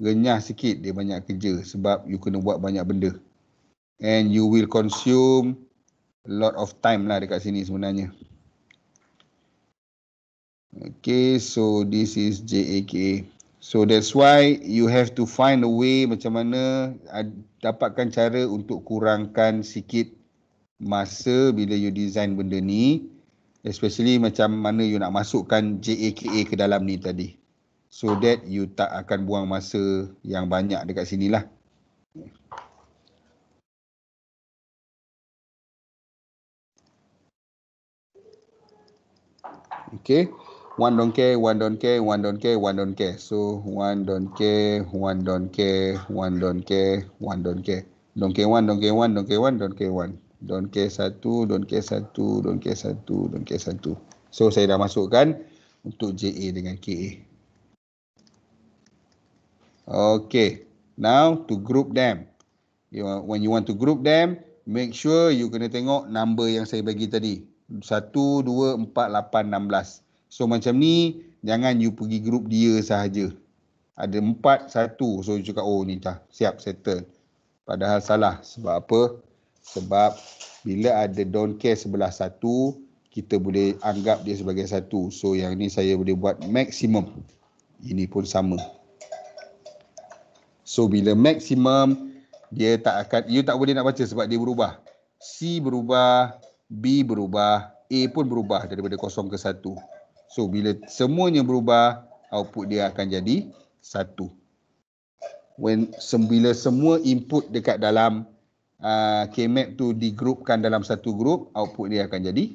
renyah sikit, dia banyak kerja sebab you kena buat banyak benda. And you will consume a lot of time lah dekat sini sebenarnya. Okay, so this is JAKA. So that's why you have to find a way macam mana dapatkan cara untuk kurangkan sikit masa bila you design benda ni especially macam mana you nak masukkan JAKA ke dalam ni tadi so that you tak akan buang masa yang banyak dekat sini lah Okay. One don't care, one don't care, one don't care, one don't care. So one don't care, one don't care, one don't care, one don't care. Don't care one, don't care one, don't care one, don't care one. Don't care satu, don't care satu, don't care satu, don't care satu. So saya dah masukkan untuk JA dengan KA. Okay, now to group them. You, when you want to group them, make sure you kena tengok number yang saya bagi tadi. 1, 2, 4, 8, 16. So macam ni jangan you pergi group dia sahaja. Ada empat satu. So you cakap oh ni dah siap settle. Padahal salah. Sebab apa? Sebab bila ada don't care sebelah satu kita boleh anggap dia sebagai satu. So yang ni saya boleh buat maksimum. Ini pun sama. So bila maksimum dia tak akan, you tak boleh nak baca sebab dia berubah. C berubah, B berubah, A pun berubah daripada kosong ke satu. So bila semuanya berubah, output dia akan jadi satu. When bila semua input dekat dalam uh, K-map tu digroupkan dalam satu group, output dia akan jadi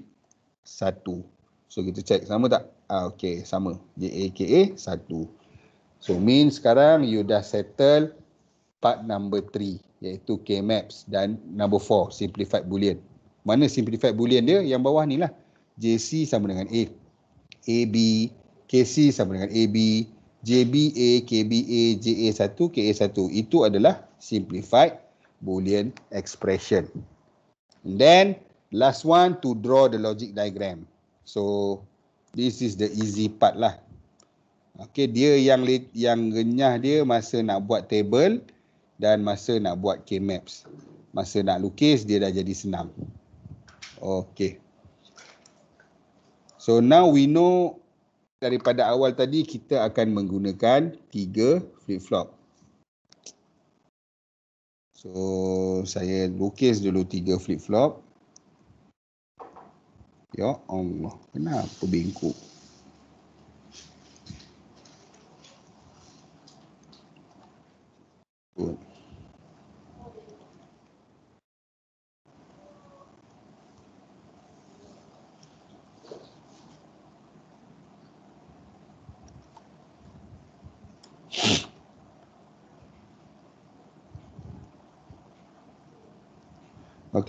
satu. So kita check sama tak? Uh, okay, sama. J-A-K-A satu. So mean sekarang you dah settle part number three iaitu K-maps dan number four, simplified boolean. Mana simplified boolean dia? Yang bawah ni lah. JC sama dengan A. AB, KC sama dengan AB, JBA, KBA, JA1, KA1. Itu adalah simplified Boolean expression. And then last one to draw the logic diagram. So this is the easy part lah. Okay, dia yang yang renyah dia masa nak buat table dan masa nak buat K-maps. Masa nak lukis dia dah jadi senang. Okay. So now we know daripada awal tadi kita akan menggunakan tiga flip-flop. So saya lukis dulu tiga flip-flop. Ya Allah, kenapa bingkuk?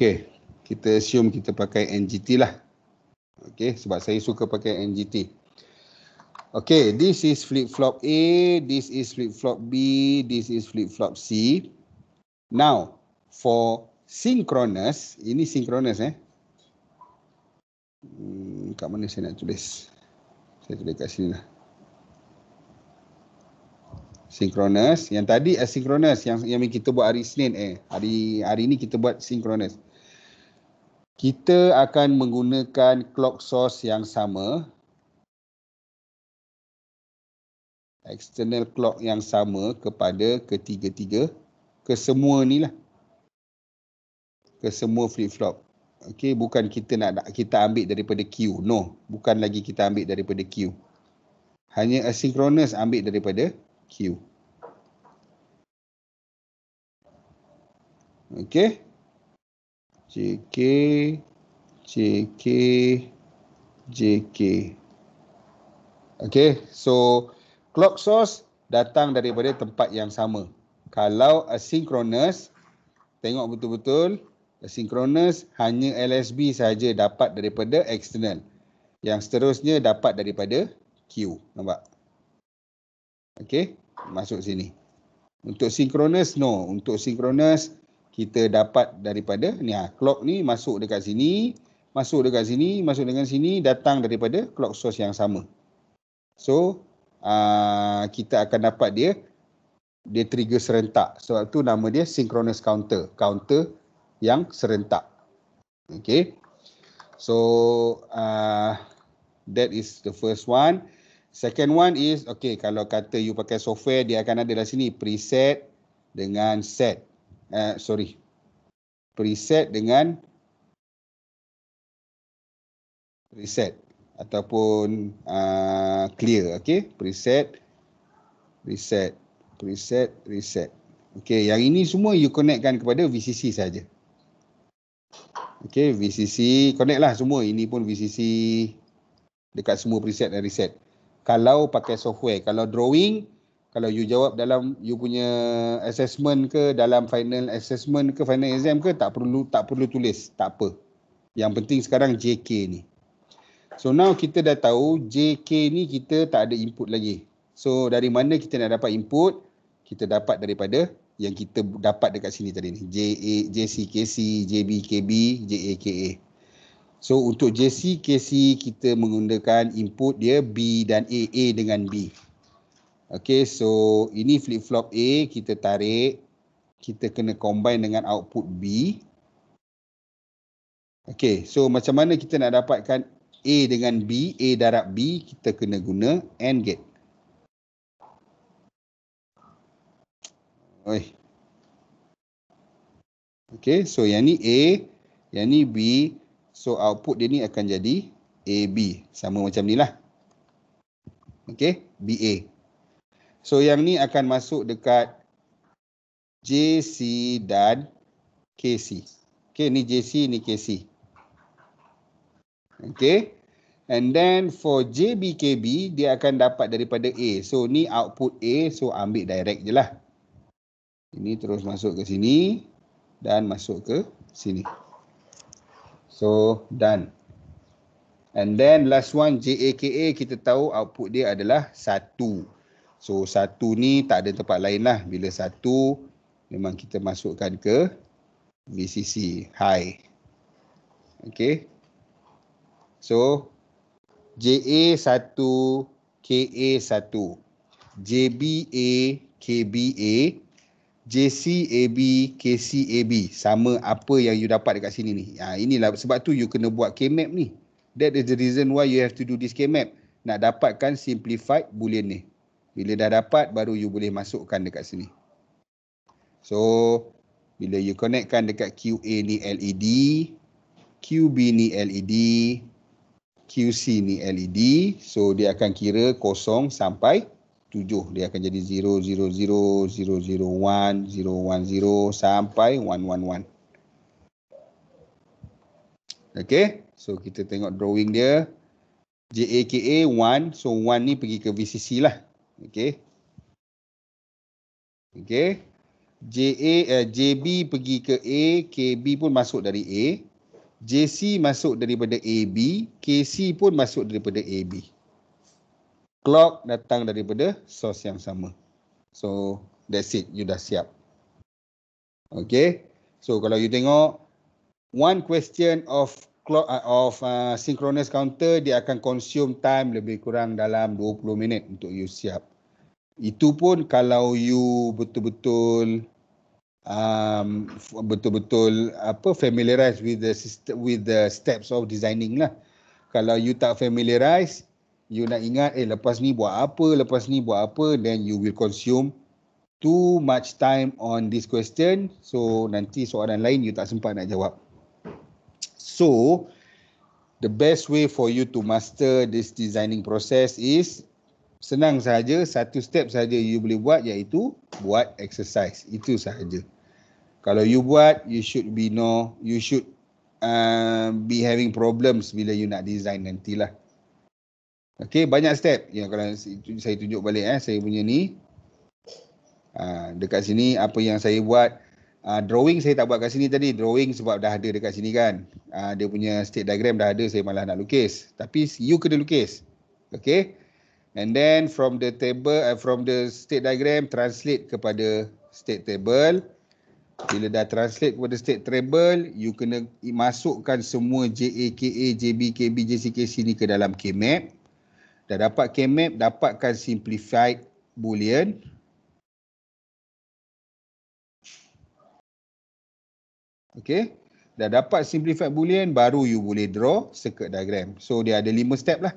Okey, kita assume kita pakai NGT lah. Okey, sebab saya suka pakai NGT. Okey, this is flip-flop A, this is flip-flop B, this is flip-flop C. Now, for synchronous, ini synchronous eh. Hmm, kat mana saya nak tulis? Saya tulis kat sini lah. Synchronous, yang tadi asynchronous, yang yang kita buat hari Senin eh. Hari hari ini kita buat synchronous kita akan menggunakan clock source yang sama external clock yang sama kepada ketiga-tiga kesemua ni lah kesemua flip flop okey bukan kita nak kita ambil daripada Q no bukan lagi kita ambil daripada Q hanya asynchronous ambil daripada Q okey JK, JK, JK. Okay, so clock source datang daripada tempat yang sama. Kalau asynchronous, tengok betul-betul asynchronous hanya LSB saja dapat daripada external. Yang seterusnya dapat daripada Q. Nampak? Okay, masuk sini. Untuk synchronous, no. Untuk synchronous, kita dapat daripada ni ha, clock ni masuk dekat sini, masuk dekat sini, masuk dengan sini datang daripada clock source yang sama. So uh, kita akan dapat dia dia trigger serentak. Sebab tu nama dia synchronous counter, counter yang serentak. Okay. So uh, that is the first one. Second one is okay kalau kata you pakai software dia akan ada dalam sini preset dengan set uh, sorry preset dengan preset ataupun uh, clear okey preset reset preset reset okey yang ini semua you connectkan kepada VCC saja okey VCC connectlah semua ini pun VCC dekat semua preset dan reset kalau pakai software kalau drawing kalau you jawab dalam you punya assessment ke dalam final assessment ke final exam ke tak perlu tak perlu tulis tak apa yang penting sekarang JK ni so now kita dah tahu JK ni kita tak ada input lagi so dari mana kita nak dapat input kita dapat daripada yang kita dapat dekat sini tadi ni JA JCKC JBKB JAKA so untuk JC KC kita menggunakan input dia B dan A A dengan B Okay, so ini flip-flop A kita tarik. Kita kena combine dengan output B. Okay, so macam mana kita nak dapatkan A dengan B, A darab B, kita kena guna AND gate. Oi. Okay, so yang ni A, yang ni B. So output dia ni akan jadi AB. Sama macam ni lah. Okay, BA. So yang ni akan masuk dekat JC dan KC. Okay, ni JC, ni KC. Okay. And then for JBKB, dia akan dapat daripada A. So ni output A, so ambil direct je lah. Ini terus masuk ke sini dan masuk ke sini. So done. And then last one JAKA kita tahu output dia adalah 1. So satu ni tak ada tempat lain lah. Bila satu memang kita masukkan ke VCC. High. Okay. So JA satu, KA satu. JBA, KBA. JCAB, KCAB. Sama apa yang you dapat dekat sini ni. Ha, inilah sebab tu you kena buat K-map ni. That is the reason why you have to do this K-map. Nak dapatkan simplified boolean ni. Bila dah dapat baru you boleh masukkan dekat sini. So bila you connectkan dekat QA ni LED, QB ni LED, QC ni LED. So dia akan kira kosong sampai tujuh, Dia akan jadi 000001010 sampai 111. Okay. So kita tengok drawing dia. JAKA 1. So 1 ni pergi ke VCC lah. Okay, Okey. JA eh, JB pergi ke A, KB pun masuk dari A. JC masuk daripada AB, KC pun masuk daripada AB. Clock datang daripada source yang sama. So that's it, you dah siap. Okay, so kalau you tengok one question of clock uh, of uh, synchronous counter dia akan consume time lebih kurang dalam 20 minit untuk you siap. Itu pun kalau you betul-betul um, betul-betul apa familiarize with the system, with the steps of designing lah. Kalau you tak familiarize, you nak ingat eh lepas ni buat apa, lepas ni buat apa, then you will consume too much time on this question. So nanti soalan lain you tak sempat nak jawab. So, the best way for you to master this designing process is senang saja satu step saja you boleh buat iaitu buat exercise. Itu saja. Kalau you buat, you should be no, you should uh, be having problems bila you nak design nantilah. Okay, banyak step. Ya, kalau saya tunjuk balik eh, saya punya ni. Uh, dekat sini apa yang saya buat, Uh, drawing saya tak buat kat sini tadi. Drawing sebab dah ada dekat sini kan. Uh, dia punya state diagram dah ada saya malah nak lukis. Tapi you kena lukis. Okay. And then from the table, uh, from the state diagram translate kepada state table. Bila dah translate kepada state table, you kena masukkan semua JAKA, JBKB, JCKC ni ke dalam K-map. Dah dapat K-map, dapatkan simplified boolean. Okay. Dah dapat simplified boolean baru you boleh draw circuit diagram. So dia ada lima step lah.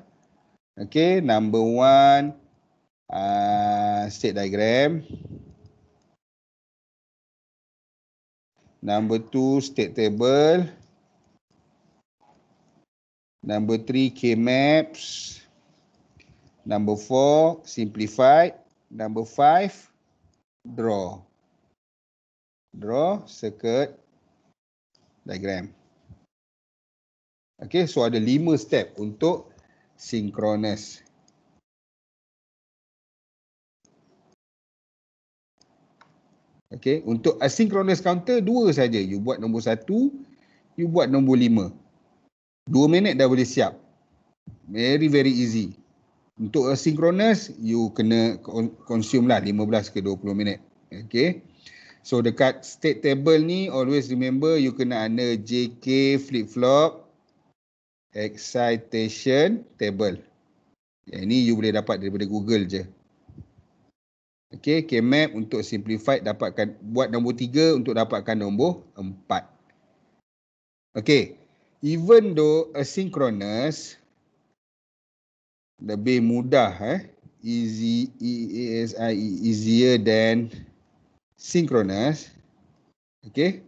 Okay number one uh, state diagram. Number two state table. Number three K maps. Number four simplified. Number five draw. Draw circuit diagram. Okay, so ada lima step untuk synchronous. Okay, untuk asynchronous counter, dua saja. You buat nombor satu, you buat nombor lima. Dua minit dah boleh siap. Very, very easy. Untuk asynchronous, you kena consume lah 15 ke 20 minit. Okay. So dekat state table ni always remember you kena ada JK flip flop excitation table. Yang ni you boleh dapat daripada Google je. Okay, KMAP untuk simplified dapatkan buat nombor tiga untuk dapatkan nombor empat. Okay, even though asynchronous lebih mudah eh, easy, e -A -S -I, easier than Synchronous, okey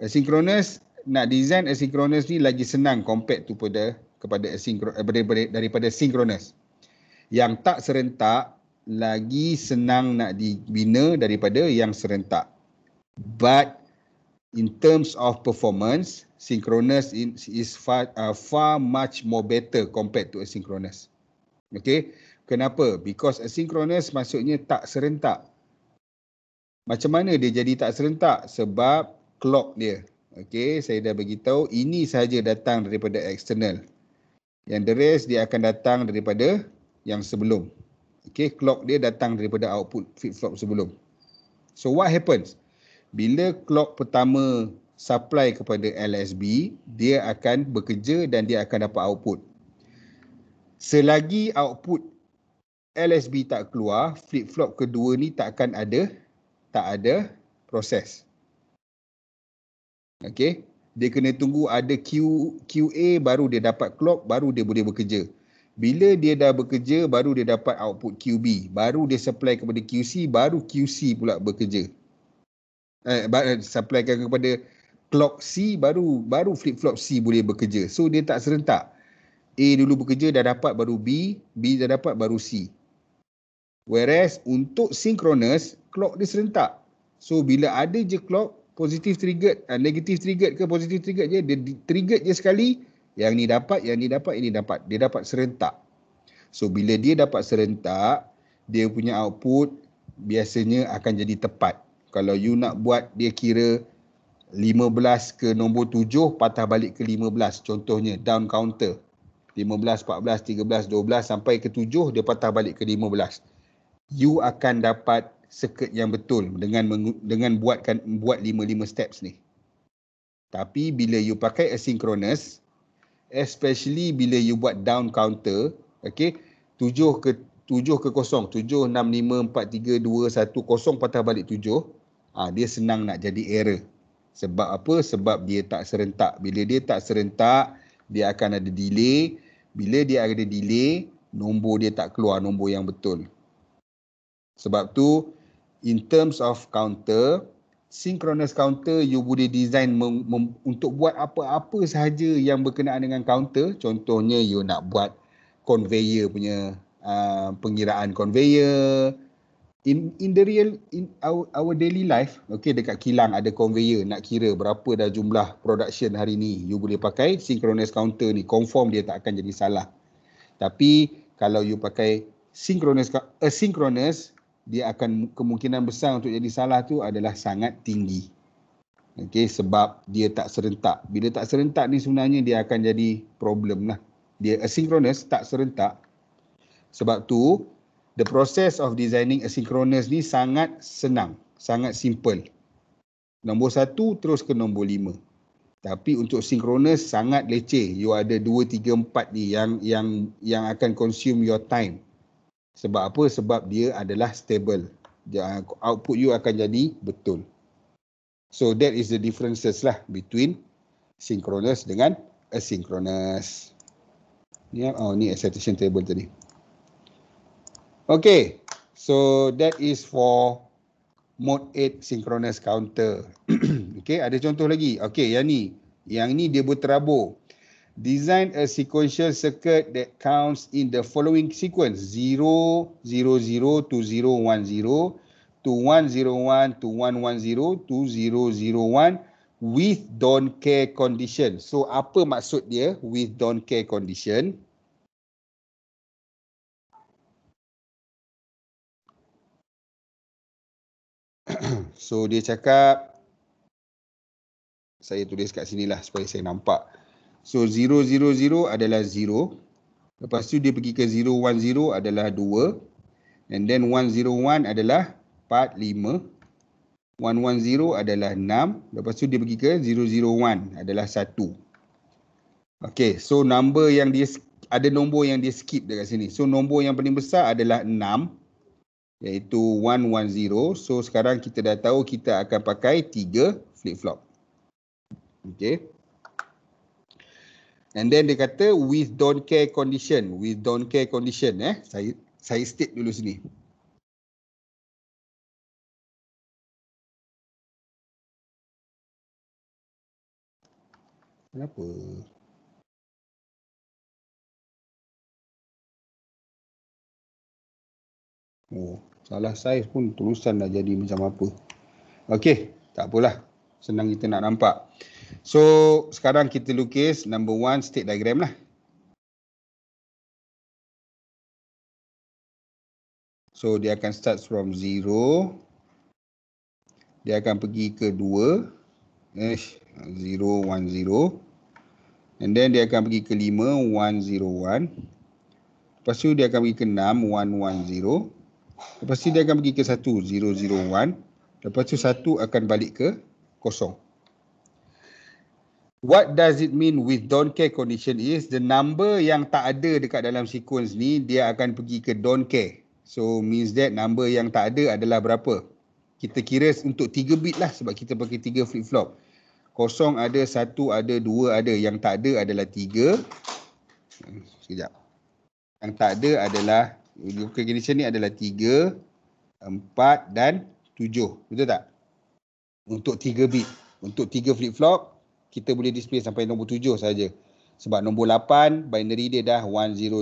asynchronous nak design asynchronous ni lagi senang compared tu pada kepada asynchronous eh, daripada synchronous yang tak serentak lagi senang nak dibina daripada yang serentak but in terms of performance synchronous is far, uh, far much more better compared to asynchronous okey kenapa because asynchronous maksudnya tak serentak macam mana dia jadi tak serentak sebab clock dia okey saya dah bagi tahu ini saja datang daripada external yang the rest dia akan datang daripada yang sebelum okey clock dia datang daripada output flip flop sebelum so what happens bila clock pertama supply kepada LSB dia akan bekerja dan dia akan dapat output selagi output LSB tak keluar flip flop kedua ni tak akan ada tak ada proses. Okay. Dia kena tunggu ada Q, QA baru dia dapat clock baru dia boleh bekerja. Bila dia dah bekerja baru dia dapat output QB. Baru dia supply kepada QC baru QC pula bekerja. Eh, eh supply kepada clock C baru baru flip flop C boleh bekerja. So dia tak serentak. A dulu bekerja dah dapat baru B, B dah dapat baru C. Whereas untuk synchronous clock dia serentak. So bila ada je clock positif trigger, uh, negatif trigger ke positif trigger je, dia trigger je sekali yang ni dapat, yang ni dapat, ini dapat. Dia dapat serentak. So bila dia dapat serentak, dia punya output biasanya akan jadi tepat. Kalau you nak buat dia kira 15 ke nombor 7 patah balik ke 15 contohnya down counter 15, 14, 13, 12 sampai ke 7 dia patah balik ke 15 you akan dapat circuit yang betul dengan dengan buatkan buat 5-5 steps ni. Tapi bila you pakai asynchronous, especially bila you buat down counter, okay, tujuh ke tujuh ke kosong, tujuh, enam, lima, empat, tiga, dua, satu, kosong, patah balik tujuh, ah, dia senang nak jadi error. Sebab apa? Sebab dia tak serentak. Bila dia tak serentak, dia akan ada delay. Bila dia ada delay, nombor dia tak keluar, nombor yang betul. Sebab tu, in terms of counter, synchronous counter you boleh design untuk buat apa-apa sahaja yang berkenaan dengan counter. Contohnya you nak buat conveyor punya uh, pengiraan conveyor. In, in the real, in our, our daily life, okay, dekat kilang ada conveyor nak kira berapa dah jumlah production hari ni. You boleh pakai synchronous counter ni, confirm dia tak akan jadi salah. Tapi kalau you pakai synchronous, asynchronous, dia akan kemungkinan besar untuk jadi salah tu adalah sangat tinggi. Okey sebab dia tak serentak. Bila tak serentak ni sebenarnya dia akan jadi problem lah. Dia asynchronous tak serentak. Sebab tu the process of designing asynchronous ni sangat senang, sangat simple. Nombor satu terus ke nombor lima. Tapi untuk synchronous sangat leceh. You ada dua, tiga, empat ni yang yang yang akan consume your time. Sebab apa? Sebab dia adalah stable. Output you akan jadi betul. So that is the differences lah between synchronous dengan asynchronous. Ni yeah. oh ni excitation table tadi. Okay, so that is for mode 8 synchronous counter. (clears throat) okay, ada contoh lagi. Okay, yang ni. Yang ni dia berterabur design a sequential circuit that counts in the following sequence 0 0 0 to 0 1 0 to 1 0 1 to 1 1 0 to 0 0 1 with don't care condition so apa maksud dia with don't care condition (coughs) So dia cakap, saya tulis kat sini lah supaya saya nampak. So 000 adalah 0. Lepas tu dia pergi ke 010 adalah 2. And then 101 adalah 4, 5. 110 adalah 6. Lepas tu dia pergi ke 001 adalah 1. Okay, so number yang dia, ada nombor yang dia skip dekat sini. So nombor yang paling besar adalah 6. Iaitu 110. So sekarang kita dah tahu kita akan pakai 3 flip-flop. Okay. And then dia kata with don't care condition. With don't care condition eh. Saya saya state dulu sini. Kenapa? Oh, salah size pun tulisan dah jadi macam apa. Okey, tak apalah. Senang kita nak nampak. So sekarang kita lukis number one state diagram lah. So dia akan start from zero. Dia akan pergi ke dua. Eh, zero, one, zero. And then dia akan pergi ke lima, one, zero, one. Lepas tu dia akan pergi ke enam, one, one, zero. Lepas tu dia akan pergi ke satu, zero, zero, one. Lepas tu satu akan balik ke kosong what does it mean with don't care condition is the number yang tak ada dekat dalam sequence ni dia akan pergi ke don't care. So means that number yang tak ada adalah berapa? Kita kira untuk 3 bit lah sebab kita pakai 3 flip flop. Kosong ada, satu ada, dua ada. Yang tak ada adalah 3. Sekejap. Yang tak ada adalah Okay, condition ni adalah 3, 4 dan 7. Betul tak? Untuk 3 bit. Untuk 3 flip-flop, kita boleh display sampai nombor tujuh saja. Sebab nombor lapan binary dia dah 1000.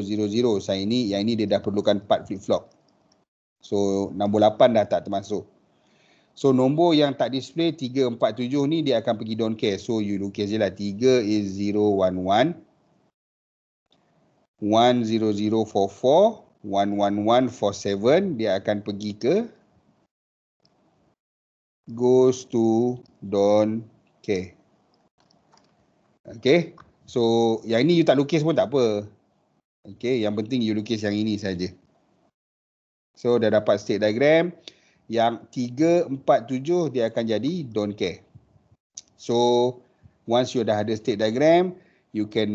Saya ini yang ini dia dah perlukan 4 flip flop. So nombor lapan dah tak termasuk. So nombor yang tak display 347 ni dia akan pergi don't care. So you look at jelah 3 is 011 10044 11147 dia akan pergi ke goes to don't care. Okay. So yang ini you tak lukis pun tak apa. Okay. Yang penting you lukis yang ini saja. So dah dapat state diagram. Yang 3, 4, 7 dia akan jadi don't care. So once you dah ada state diagram, you can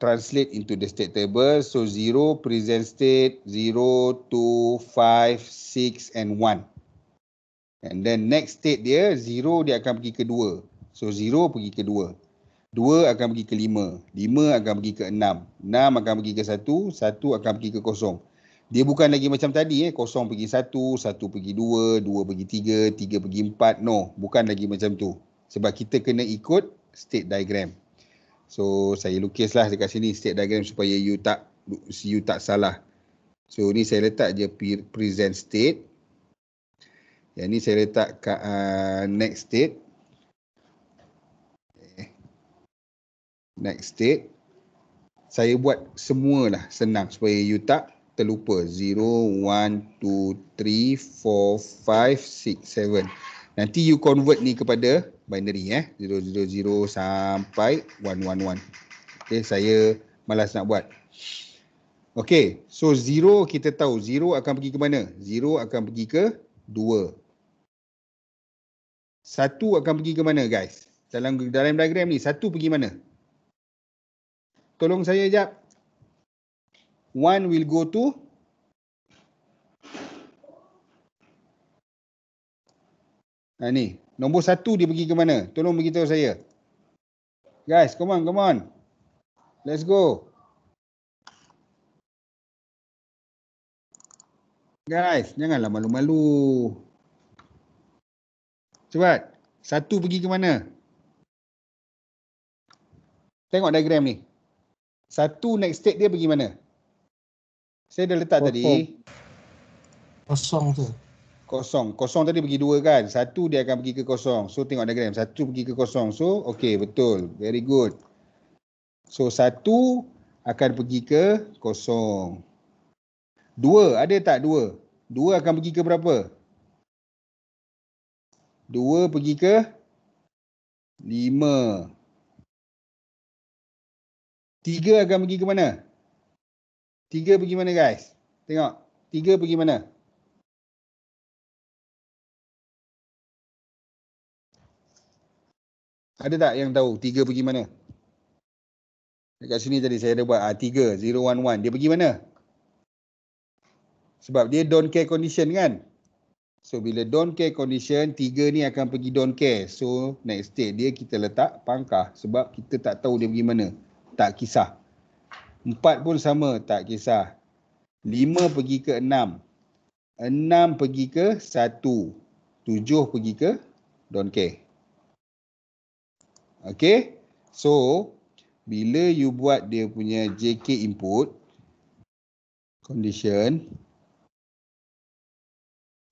translate into the state table. So 0 present state, 0, 2, 5, 6 and 1. And then next state dia, 0 dia akan pergi ke 2. So 0 pergi ke Dua akan pergi ke lima. Lima akan pergi ke enam. Enam akan pergi ke satu. Satu akan pergi ke kosong. Dia bukan lagi macam tadi. Eh. Kosong pergi satu. Satu pergi dua. Dua pergi tiga. Tiga pergi empat. No. Bukan lagi macam tu. Sebab kita kena ikut state diagram. So saya lukislah dekat sini state diagram supaya you tak you tak salah. So ni saya letak je present state. Yang ni saya letak kat uh, next state. Next state saya buat semualah senang supaya you tak terlupa 0 1 2 3 4 5 6 nanti you convert ni kepada binary eh 0 0 0 sampai 1 1 1 okay saya malas nak buat okay so 0 kita tahu 0 akan pergi ke mana 0 akan pergi ke 2 1 akan pergi ke mana guys dalam dalam diagram ni 1 pergi mana Tolong saya jap. One will go to. Ha, ni. Nombor satu dia pergi ke mana? Tolong beritahu saya. Guys, come on, come on. Let's go. Guys, janganlah malu-malu. Cepat. Satu pergi ke mana? Tengok diagram ni. Satu next state dia pergi mana? Saya dah letak kosong. tadi. Kosong tu. Kosong. Kosong tadi pergi dua kan. Satu dia akan pergi ke kosong. So tengok diagram. Satu pergi ke kosong. So okay betul. Very good. So satu akan pergi ke kosong. Dua ada tak dua? Dua akan pergi ke berapa? Dua pergi ke lima. Tiga akan pergi ke mana? Tiga pergi mana guys? Tengok. Tiga pergi mana? Ada tak yang tahu tiga pergi mana? Dekat sini tadi saya ada buat. Ah, tiga. Zero one one. Dia pergi mana? Sebab dia don't care condition kan? So bila don't care condition, tiga ni akan pergi don't care. So next state dia kita letak pangkah sebab kita tak tahu dia pergi mana tak kisah. Empat pun sama, tak kisah. Lima pergi ke enam. Enam pergi ke satu. Tujuh pergi ke don't care. Okay. So, bila you buat dia punya JK input condition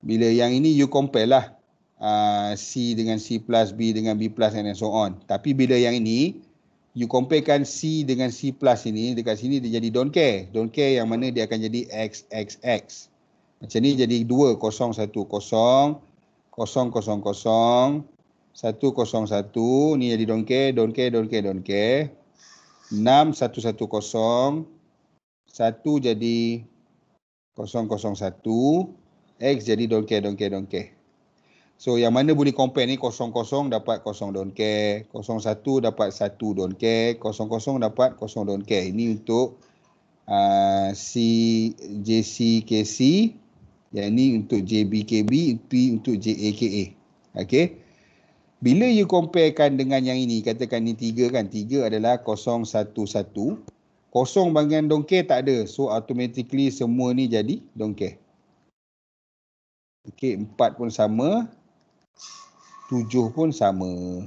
bila yang ini you compare lah uh, C dengan C plus, B dengan B plus and so on. Tapi bila yang ini you comparekan C dengan C plus ini, dekat sini dia jadi don't care. Don't care yang mana dia akan jadi X, X, X. Macam ni jadi 2, 0, 1, 0, 0, 0, 0, 0 1, 0, 1. Ni jadi don't care, don't care, don't care, don't care. 6, 1, 1, 0. 1 jadi 0, 0, 1. X jadi don't care, don't care, don't care. So yang mana boleh compare ni 0-0 dapat 0 don't care, 0-1 dapat 1 don't care, 0-0 dapat 0 don't care. Ini untuk uh, CJCKC, yang ini untuk JBKB, ini untuk JAKA. Okay. Bila you comparekan dengan yang ini, katakan ini tiga kan, tiga adalah 0-1-1, kosong bahagian don't care tak ada. So automatically semua ni jadi don't care. Okay, empat pun sama tujuh pun sama.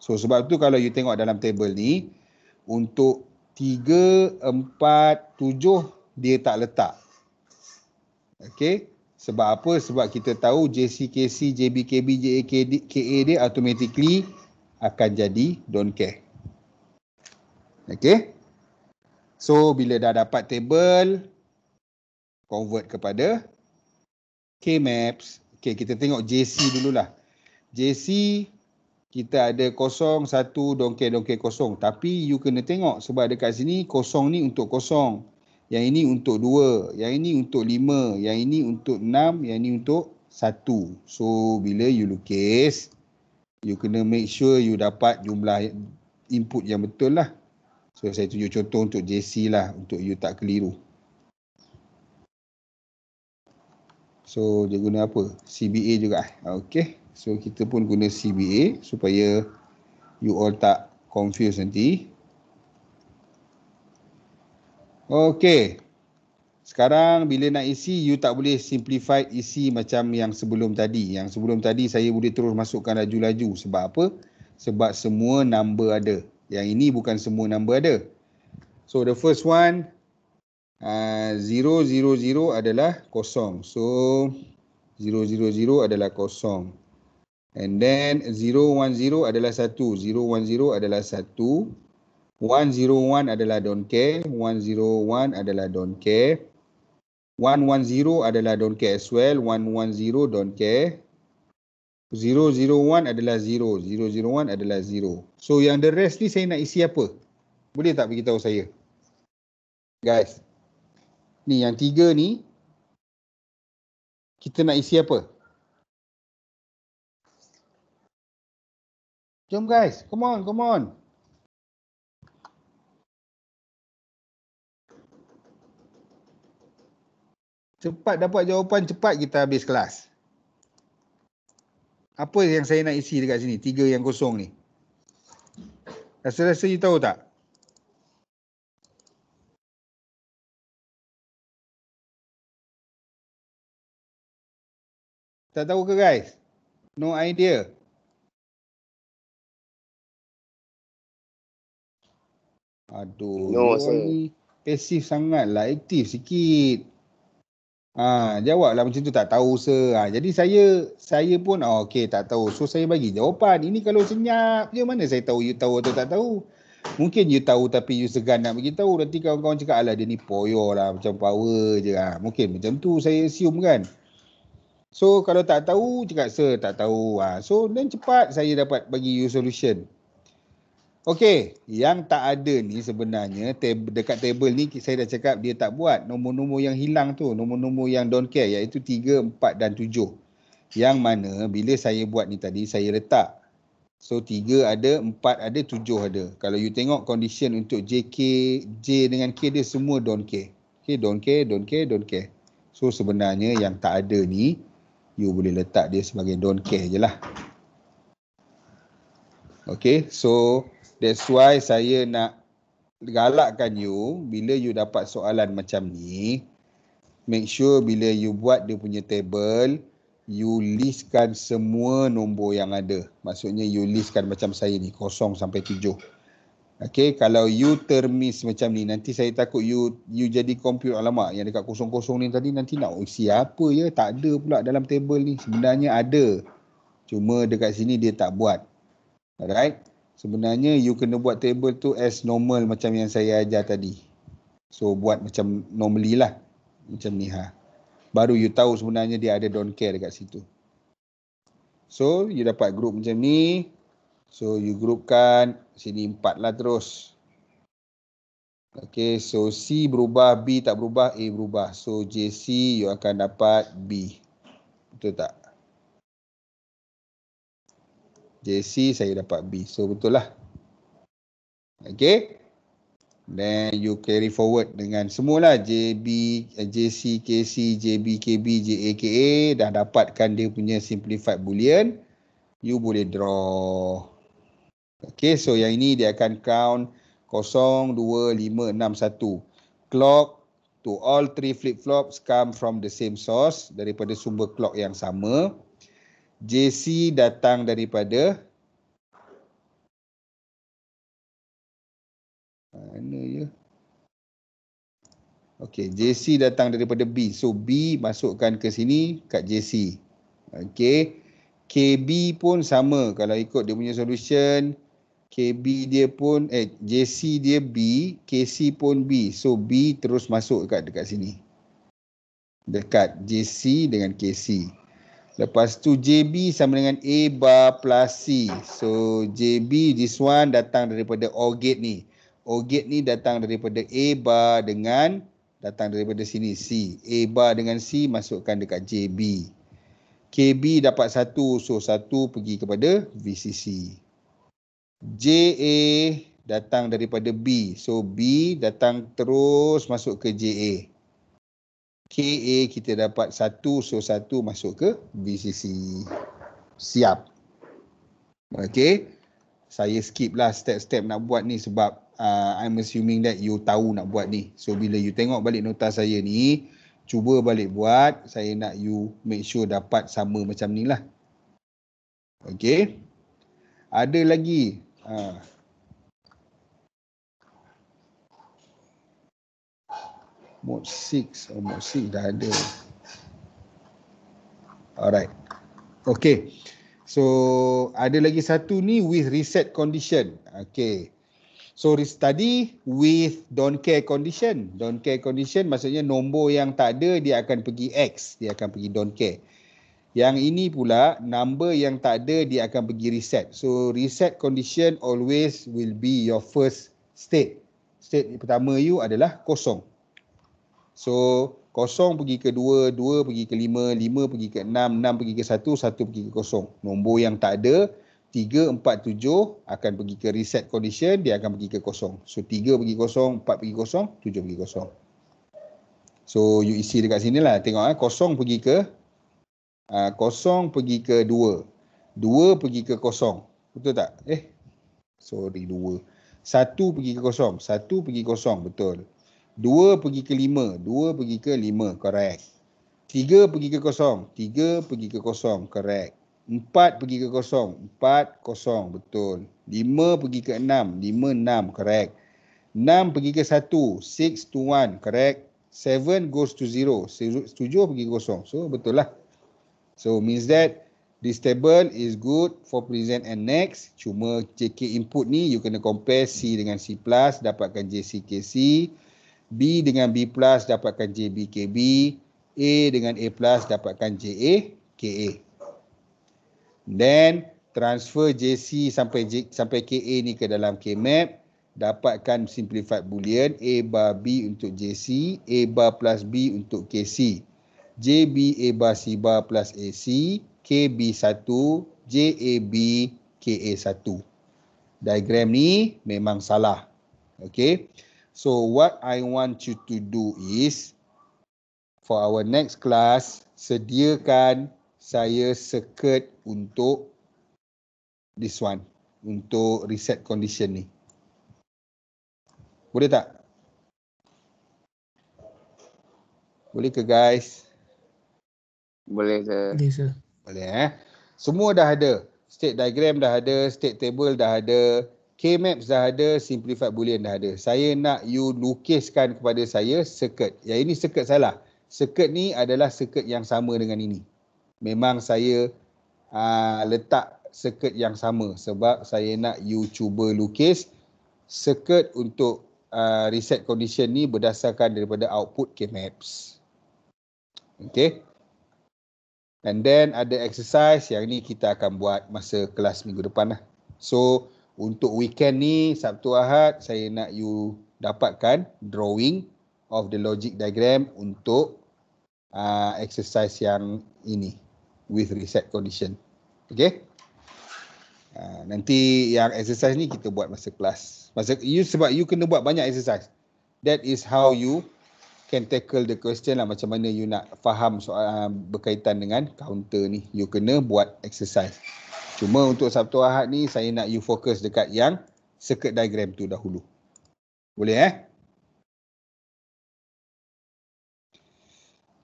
So sebab tu kalau you tengok dalam table ni, untuk tiga, empat, tujuh dia tak letak. Okey. Sebab apa? Sebab kita tahu JCKC, JBKB, JAKD, KA dia automatically akan jadi don't care. Okay. So bila dah dapat table, convert kepada K-Maps Okay, kita tengok JC dululah. JC, kita ada kosong, satu, dongke-dongke kosong. Tapi you kena tengok sebab dekat sini kosong ni untuk kosong. Yang ini untuk dua. Yang ini untuk lima. Yang ini untuk enam. Yang ini untuk satu. So, bila you lukis, you kena make sure you dapat jumlah input yang betul lah. So, saya tunjuk contoh untuk JC lah. Untuk you tak keliru. So dia guna apa? CBA juga eh. Okay. So kita pun guna CBA supaya you all tak confuse nanti. Okay. Sekarang bila nak isi, you tak boleh simplify isi macam yang sebelum tadi. Yang sebelum tadi saya boleh terus masukkan laju-laju. Sebab apa? Sebab semua number ada. Yang ini bukan semua number ada. So the first one, 000 ah, adalah kosong. So 000 adalah kosong. And then 010 adalah satu. 010 adalah satu. 101 adalah don't care. 101 adalah don't care. 110 adalah don't care as well. 110 don't care. 001 adalah 0. 001 adalah 0. So yang the rest ni saya nak isi apa? Boleh tak beritahu saya? Guys ni yang tiga ni kita nak isi apa? Jom guys, come on, come on. Cepat dapat jawapan, cepat kita habis kelas. Apa yang saya nak isi dekat sini, tiga yang kosong ni. Rasa-rasa you tahu tak? Tak tahu ke guys? No idea. Aduh, no, ni pasif sangatlah, aktif sikit. Ha, jawablah macam tu tak tahu se. Ha, jadi saya saya pun oh, okey tak tahu. So saya bagi jawapan. Ini kalau senyap je mana saya tahu you tahu atau tak tahu. Mungkin you tahu tapi you segan nak bagi tahu. Nanti kawan-kawan cakap alah dia ni poyo lah macam power je. Ha, mungkin macam tu saya assume kan. So kalau tak tahu, cakap sir tak tahu. Ha. So dan cepat saya dapat bagi you solution. Okay, yang tak ada ni sebenarnya tab- dekat table ni saya dah cakap dia tak buat. Nombor-nombor yang hilang tu, nombor-nombor yang don't care iaitu 3, 4 dan 7. Yang mana bila saya buat ni tadi saya letak. So 3 ada, 4 ada, 7 ada. Kalau you tengok condition untuk JK, J dengan K dia semua don't care. Okay, don't care, don't care, don't care. So sebenarnya yang tak ada ni you boleh letak dia sebagai don't care je lah. Okay, so that's why saya nak galakkan you bila you dapat soalan macam ni, make sure bila you buat dia punya table, you listkan semua nombor yang ada. Maksudnya you listkan macam saya ni, kosong sampai tujuh. Okay, kalau you termis macam ni, nanti saya takut you you jadi compute alamak yang dekat kosong-kosong ni tadi nanti nak oh, siapa ya? Tak ada pula dalam table ni. Sebenarnya ada. Cuma dekat sini dia tak buat. Alright. Sebenarnya you kena buat table tu as normal macam yang saya ajar tadi. So buat macam normally lah. Macam ni ha. Baru you tahu sebenarnya dia ada don't care dekat situ. So you dapat group macam ni. So you groupkan sini empat lah terus. Okay, so C berubah, B tak berubah, A berubah. So JC you akan dapat B. Betul tak? JC saya dapat B. So betul lah. Okay. Then you carry forward dengan semualah JB, JC, KC, JB, KB, JA, KA. Dah dapatkan dia punya simplified boolean. You boleh draw. Okey, so yang ini dia akan count 02561. Clock to all three flip-flops come from the same source daripada sumber clock yang sama. JC datang daripada mana ya? Okay, JC datang daripada B. So B masukkan ke sini kat JC. Okay, KB pun sama kalau ikut dia punya solution. KB dia pun eh JC dia B, KC pun B. So B terus masuk dekat dekat sini. Dekat JC dengan KC. Lepas tu JB sama dengan A bar plus C. So JB this one datang daripada O gate ni. O gate ni datang daripada A bar dengan datang daripada sini C. A bar dengan C masukkan dekat JB. KB dapat satu. So satu pergi kepada VCC. J JA datang daripada B. So B datang terus masuk ke J K KA kita dapat satu so satu masuk ke B C C Siap. Okay. Saya skip lah step-step nak buat ni sebab uh, I'm assuming that you tahu nak buat ni. So bila you tengok balik nota saya ni, cuba balik buat. Saya nak you make sure dapat sama macam ni lah. Okay. Ada lagi Ah. Mode 6. Oh, mode 6 dah ada. Alright. Okay. So, ada lagi satu ni with reset condition. Okay. So, tadi with don't care condition. Don't care condition maksudnya nombor yang tak ada dia akan pergi X. Dia akan pergi don't care. Yang ini pula number yang tak ada dia akan pergi reset. So reset condition always will be your first state. State pertama you adalah kosong. So kosong pergi ke dua, dua pergi ke lima, lima pergi ke enam, enam pergi ke satu, satu pergi ke kosong. Nombor yang tak ada, tiga, empat, tujuh akan pergi ke reset condition, dia akan pergi ke kosong. So tiga pergi kosong, empat pergi kosong, tujuh pergi kosong. So you isi dekat sini lah, tengok eh, kosong pergi ke kosong pergi ke dua. Dua pergi ke kosong. Betul tak? Eh, sorry dua. Satu pergi ke kosong. Satu pergi kosong. Betul. Dua pergi ke lima. Dua pergi ke lima. Correct. Tiga pergi ke kosong. Tiga pergi ke kosong. Correct. Empat pergi ke kosong. Empat kosong. Betul. Lima pergi ke enam. Lima enam. Correct. Enam pergi ke satu. Six to one. Correct. Seven goes to zero. Tujuh pergi ke kosong. So betul lah. So means that this table is good for present and next. Cuma JK input ni you kena compare C dengan C plus dapatkan JCKC. B dengan B plus dapatkan JBKB. A dengan A plus dapatkan JAKA. Then transfer JC sampai J, sampai KA ni ke dalam KMAP. Dapatkan simplified boolean A bar B untuk JC. A bar plus B untuk KC. KC. JBA bar C bar plus AC KB1 JAB KA1. Diagram ni memang salah. Okay. So what I want you to do is for our next class sediakan saya circuit untuk this one untuk reset condition ni. Boleh tak? Boleh ke guys? Boleh sir. Boleh sir. Boleh eh. Semua dah ada. State diagram dah ada, state table dah ada, K-maps dah ada, simplified boolean dah ada. Saya nak you lukiskan kepada saya circuit. Ya ini circuit salah. Circuit ni adalah circuit yang sama dengan ini. Memang saya aa, ah, letak circuit yang sama sebab saya nak you cuba lukis circuit untuk aa, ah, reset condition ni berdasarkan daripada output K-maps. Okay. And then ada exercise yang ni kita akan buat masa kelas minggu depan lah. So untuk weekend ni Sabtu Ahad saya nak you dapatkan drawing of the logic diagram untuk uh, exercise yang ini with reset condition. Okay. Uh, nanti yang exercise ni kita buat masa kelas. Masa you sebab you kena buat banyak exercise. That is how you can tackle the question lah macam mana you nak faham soal uh, berkaitan dengan counter ni. You kena buat exercise. Cuma untuk Sabtu Ahad ni saya nak you fokus dekat yang circuit diagram tu dahulu. Boleh eh?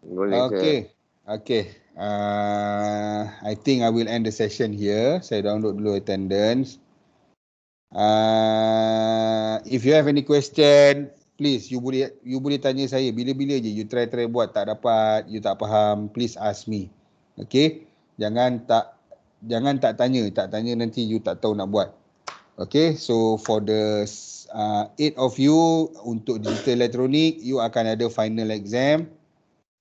Boleh okay. ke? Okay. Uh, ah, I think I will end the session here. Saya download dulu attendance. Uh, if you have any question, please you boleh you boleh tanya saya bila-bila je you try try buat tak dapat you tak faham please ask me okey jangan tak jangan tak tanya tak tanya nanti you tak tahu nak buat okey so for the uh, eight of you untuk digital elektronik you akan ada final exam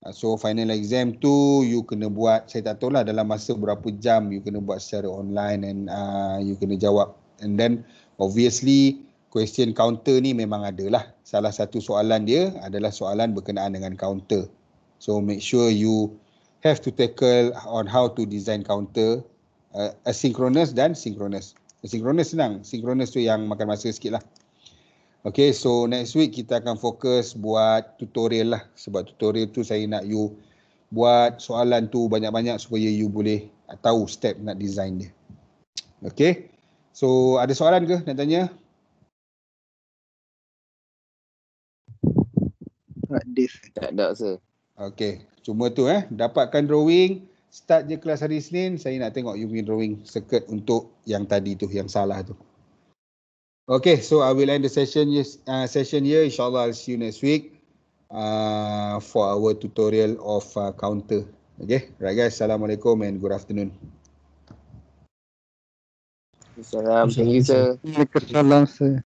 uh, so final exam tu you kena buat saya tak tahu lah dalam masa berapa jam you kena buat secara online and uh, you kena jawab and then obviously question counter ni memang ada lah. Salah satu soalan dia adalah soalan berkenaan dengan counter. So make sure you have to tackle on how to design counter uh, asynchronous dan synchronous. Asynchronous senang. Synchronous tu yang makan masa sikit lah. Okay, so next week kita akan fokus buat tutorial lah. Sebab tutorial tu saya nak you buat soalan tu banyak-banyak supaya you boleh tahu step nak design dia. Okay, so ada soalan ke nak tanya? Dave. Tak ada, sir. Okay. Cuma tu eh. Dapatkan drawing. Start je kelas hari Senin. Saya nak tengok you punya drawing circuit untuk yang tadi tu, yang salah tu. Okay, so I will end the session here. Uh, session here. InsyaAllah I'll see you next week uh, for our tutorial of uh, counter. Okay, right guys. Assalamualaikum and good afternoon. Assalamualaikum. Assalamualaikum. Assalamualaikum.